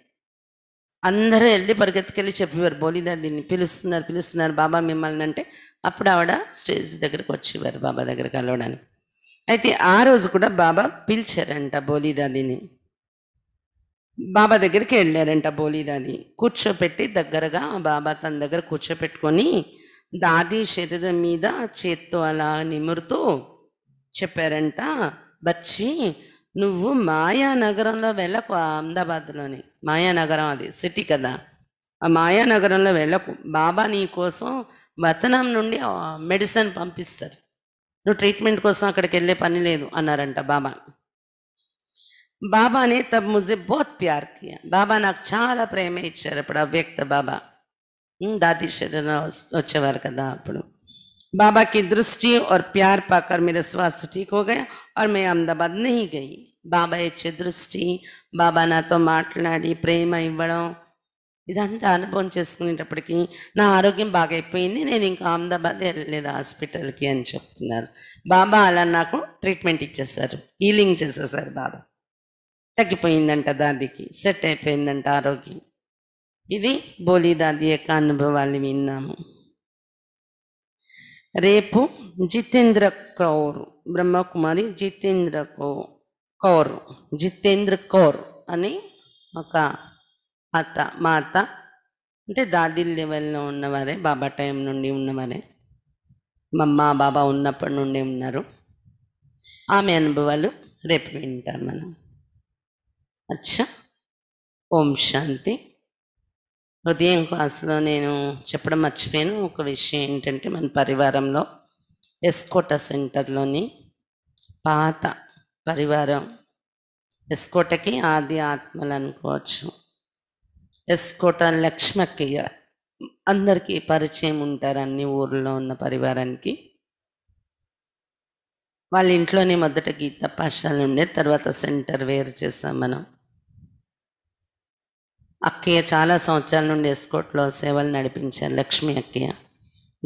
అందరూ వెళ్ళి పరిగెత్తుకెళ్ళి చెప్పేవారు బోలీదాదిని పిలుస్తున్నారు పిలుస్తున్నారు బాబా మిమ్మల్ని అంటే అప్పుడు ఆవిడ స్టేజ్ దగ్గరకు వచ్చేవారు బాబా దగ్గర కలవడానికి అయితే ఆ రోజు కూడా బాబా పిలిచారంట బోలీదాదిని బాబా దగ్గరికి వెళ్ళారంట బోలీదాది కూర్చోపెట్టి దగ్గరగా బాబా తన దగ్గర కూర్చోపెట్టుకొని దాది శరీరం మీద చేత్తో అలా నిమురుతూ చెప్పారంట బచ్చి నువ్వు మాయా నగరంలో వెళ్ళకు అహ్మదాబాద్లోని మాయానగరం అది సిటీ కదా ఆ మాయానగరంలో వెళ్ళకు బాబా నీ కోసం వతనం నుండి మెడిసిన్ పంపిస్తారు నువ్వు ట్రీట్మెంట్ కోసం అక్కడికి వెళ్ళే పని లేదు అన్నారంట బాబా బాబానే తబ్ ముజే బోత్ ప్యార్ బాబా నాకు చాలా ప్రేమ ఇచ్చారు అప్పుడు అవ్యక్త బాబా దాది शरण వచ్చేవారు కదా అప్పుడు బాబాకి దృష్టి ఓ ప్యార్ పాకర్ पाकर స్వాస్థ్య ఠీక్ ఓర్ మే అహ్మదాబాద్ और मैं బాబా ఇచ్చే దృష్టి బాబా నాతో మాట్లాడి ప్రేమ ఇవ్వడం ఇదంతా అనుభవం చేసుకునేటప్పటికి నా ఆరోగ్యం బాగైపోయింది నేను ఇంకా అహ్మదాబాద్ వెళ్ళలేదు హాస్పిటల్కి అని చెప్తున్నారు బాబా అలా నాకు ట్రీట్మెంట్ ఇచ్చేసారు హీలింగ్ చేసేసారు బాబా తగ్గిపోయిందంట దానికి సెట్ అయిపోయిందంట ఆరోగ్యం ఇది బోలీదాది యొక్క అనుభవాలు విన్నాము రేపు జితేంద్ర కౌర్ బ్రహ్మకుమారి జితేంద్ర కౌ కౌర్ జితేంద్ర కౌర్ అని ఒక అత్త మా అత్త అంటే దాది లెవెల్లో ఉన్నవారే బాబా టైం నుండి ఉన్నవారే మమ్మ బాబా ఉన్నప్పటి నుండి ఉన్నారు ఆమె అనుభవాలు రేపు వింటాం మనం అచ్చా ఓం శాంతి ఉదయం క్లాస్లో నేను చెప్పడం మర్చిపోయాను ఒక విషయం ఏంటంటే మన పరివారంలో ఎస్కోట సెంటర్లోని పాత పరివారం ఎస్కోటకి ఆది ఆత్మలు అనుకోవచ్చు ఎస్కోట లక్ష్మక్కయ్య అందరికీ పరిచయం ఉంటారు అన్ని ఊర్లో ఉన్న పరివారానికి వాళ్ళ ఇంట్లోనే మొదట గీత పాఠశాల ఉండే తర్వాత సెంటర్ వేరు చేస్తాం మనం అక్కయ్య చాలా సంవత్సరాల నుండి ఎస్కోట్లో సేవలు నడిపించారు లక్ష్మి అక్కయ్య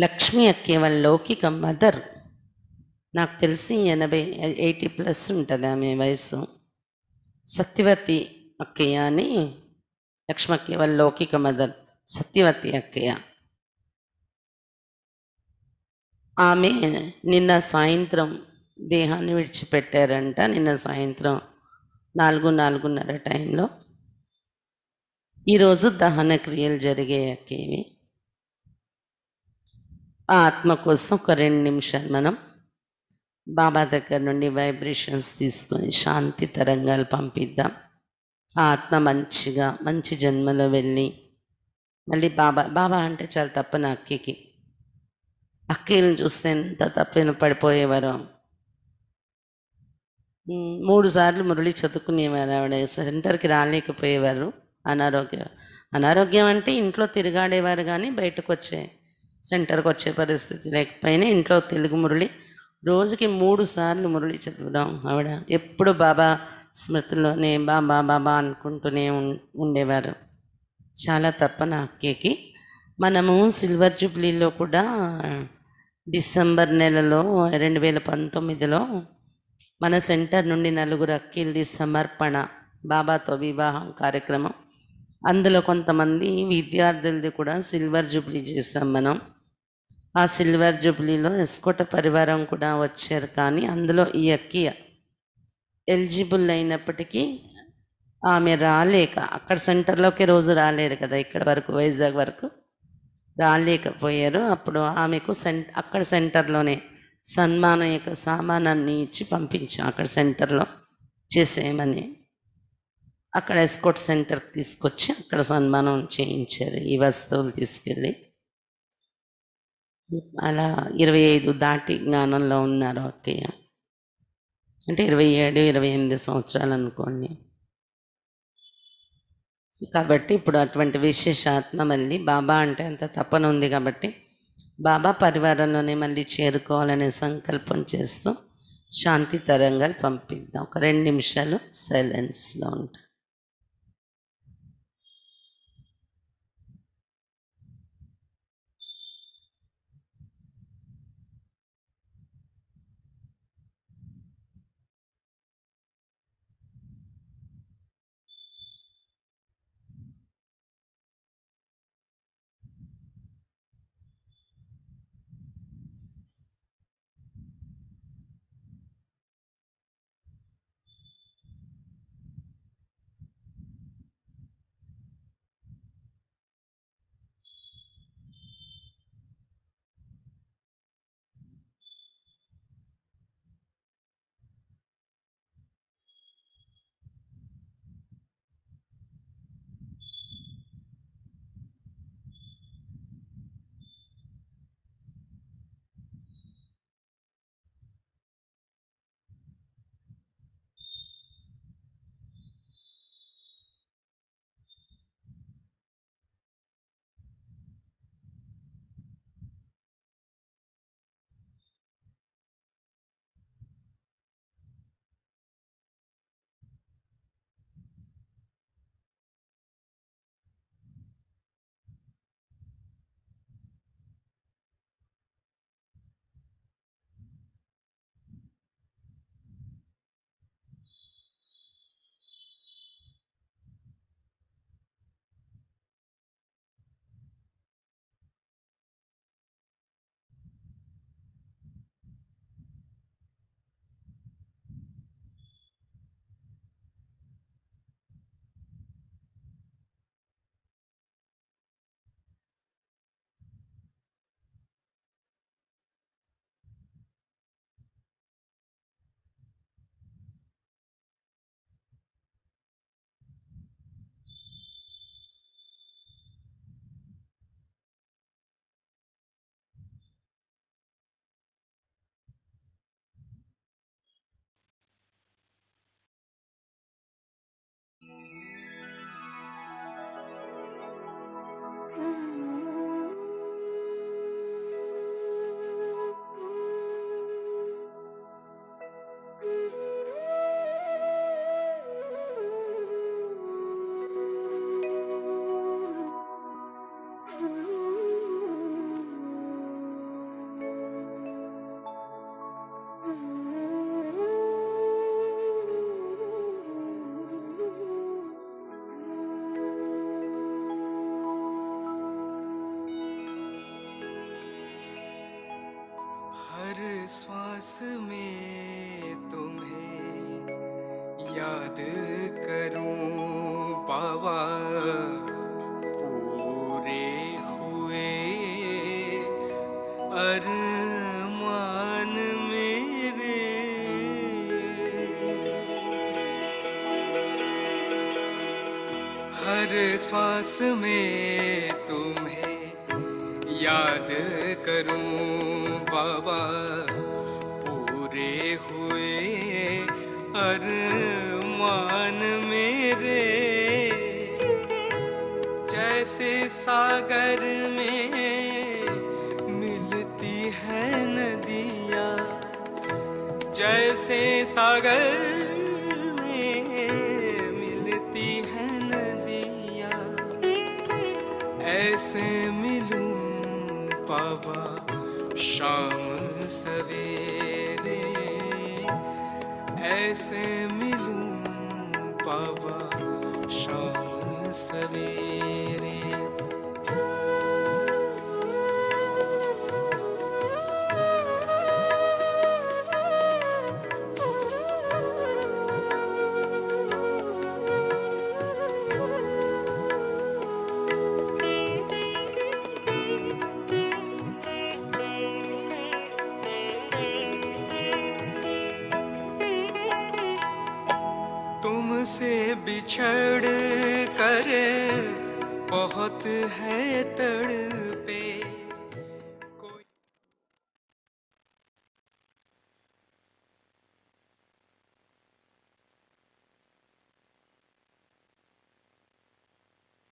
లక్ష్మి అక్కయ్య వాళ్ళ లౌకిక మదర్ నాకు తెలిసి ఎనభై ఎయిటీ ప్లస్ ఉంటుంది ఆమె వయసు సత్యవతి అక్కయ్య అని లక్ష్మి అక్కయ్య వాళ్ళ లౌకిక మదర్ సత్యవతి అక్కయ్య ఆమె నిన్న సాయంత్రం దేహాన్ని విడిచిపెట్టారంట నిన్న సాయంత్రం నాలుగు నాలుగున్నర టైంలో ఈరోజు దహన క్రియలు జరిగేకేమి ఆత్మ కోసం ఒక రెండు నిమిషాలు మనం బాబా దగ్గర నుండి వైబ్రేషన్స్ తీసుకొని శాంతి తరంగాలు పంపిద్దాం ఆత్మ మంచిగా మంచి జన్మలో వెళ్ళి మళ్ళీ బాబా బాబా అంటే చాలా తప్పని అక్కకి అక్కీలను చూస్తే ఎంత తప్పిన పడిపోయేవారు మూడు సార్లు మురళి చదువుకునేవారు ఆవిడ సెంటర్కి రాలేకపోయేవారు అనారోగ్యం అనారోగ్యం అంటే ఇంట్లో తిరిగాడేవారు కానీ బయటకు వచ్చే సెంటర్కి వచ్చే పరిస్థితి లేకపోయినా ఇంట్లో తెలుగు మురళి రోజుకి మూడు సార్లు మురళి చదువుదాం ఆవిడ ఎప్పుడు బాబా స్మృతిలోనే బాబా బాబా అనుకుంటూనే ఉండేవారు చాలా తప్పన అక్కేకి మనము సిల్వర్ జూబ్లీలో కూడా డిసెంబర్ నెలలో రెండు వేల పంతొమ్మిదిలో మన సెంటర్ నుండి నలుగురు అక్కిల్ది సమర్పణ బాబాతో వివాహం కార్యక్రమం అందులో కొంతమంది విద్యార్థులది కూడా సిల్వర్ జూబ్లీ చేసాం మనం ఆ సిల్వర్ జూబ్లీలో ఎస్కోట పరివారం కూడా వచ్చారు కానీ అందులో ఈ అక్కియ ఎలిజిబుల్ అయినప్పటికీ ఆమె రాలేక అక్కడ సెంటర్లోకి రోజు రాలేరు కదా ఇక్కడ వరకు వైజాగ్ వరకు రాలేకపోయారు అప్పుడు ఆమెకు సెంట అక్కడ సెంటర్లోనే సన్మానం యొక్క సామానాన్ని ఇచ్చి పంపించాం అక్కడ సెంటర్లో చేసేయమని అక్కడ ఎస్కోట్ సెంటర్కి తీసుకొచ్చి అక్కడ సన్మానం చేయించారు ఈ వస్తువులు తీసుకెళ్ళి అలా ఇరవై ఐదు దాటి జ్ఞానంలో ఉన్నారు అక్కయ్య అంటే ఇరవై ఏడు ఇరవై ఎనిమిది సంవత్సరాలు అనుకోండి కాబట్టి ఇప్పుడు అటువంటి విశేషాత్మ మళ్ళీ బాబా అంటే అంత తప్పన ఉంది కాబట్టి బాబా పరివారంలోనే మళ్ళీ చేరుకోవాలనే సంకల్పం చేస్తూ శాంతి తరంగాలు పంపిద్దాం ఒక రెండు నిమిషాలు సైలెన్స్లో ఉంటాం में तुम्हें याद करूं बाबा पूरे हुए अरमान मेरे हर श्वास में तुम्हें याद करूं बाबा हुए अरमान मेरे जैसे सागर में मिलती है नदिया जैसे सागर में मिलती है नदिया ऐसे मिलूं पापा शाम सवेरे से मिलूं पावा शाम सवेरे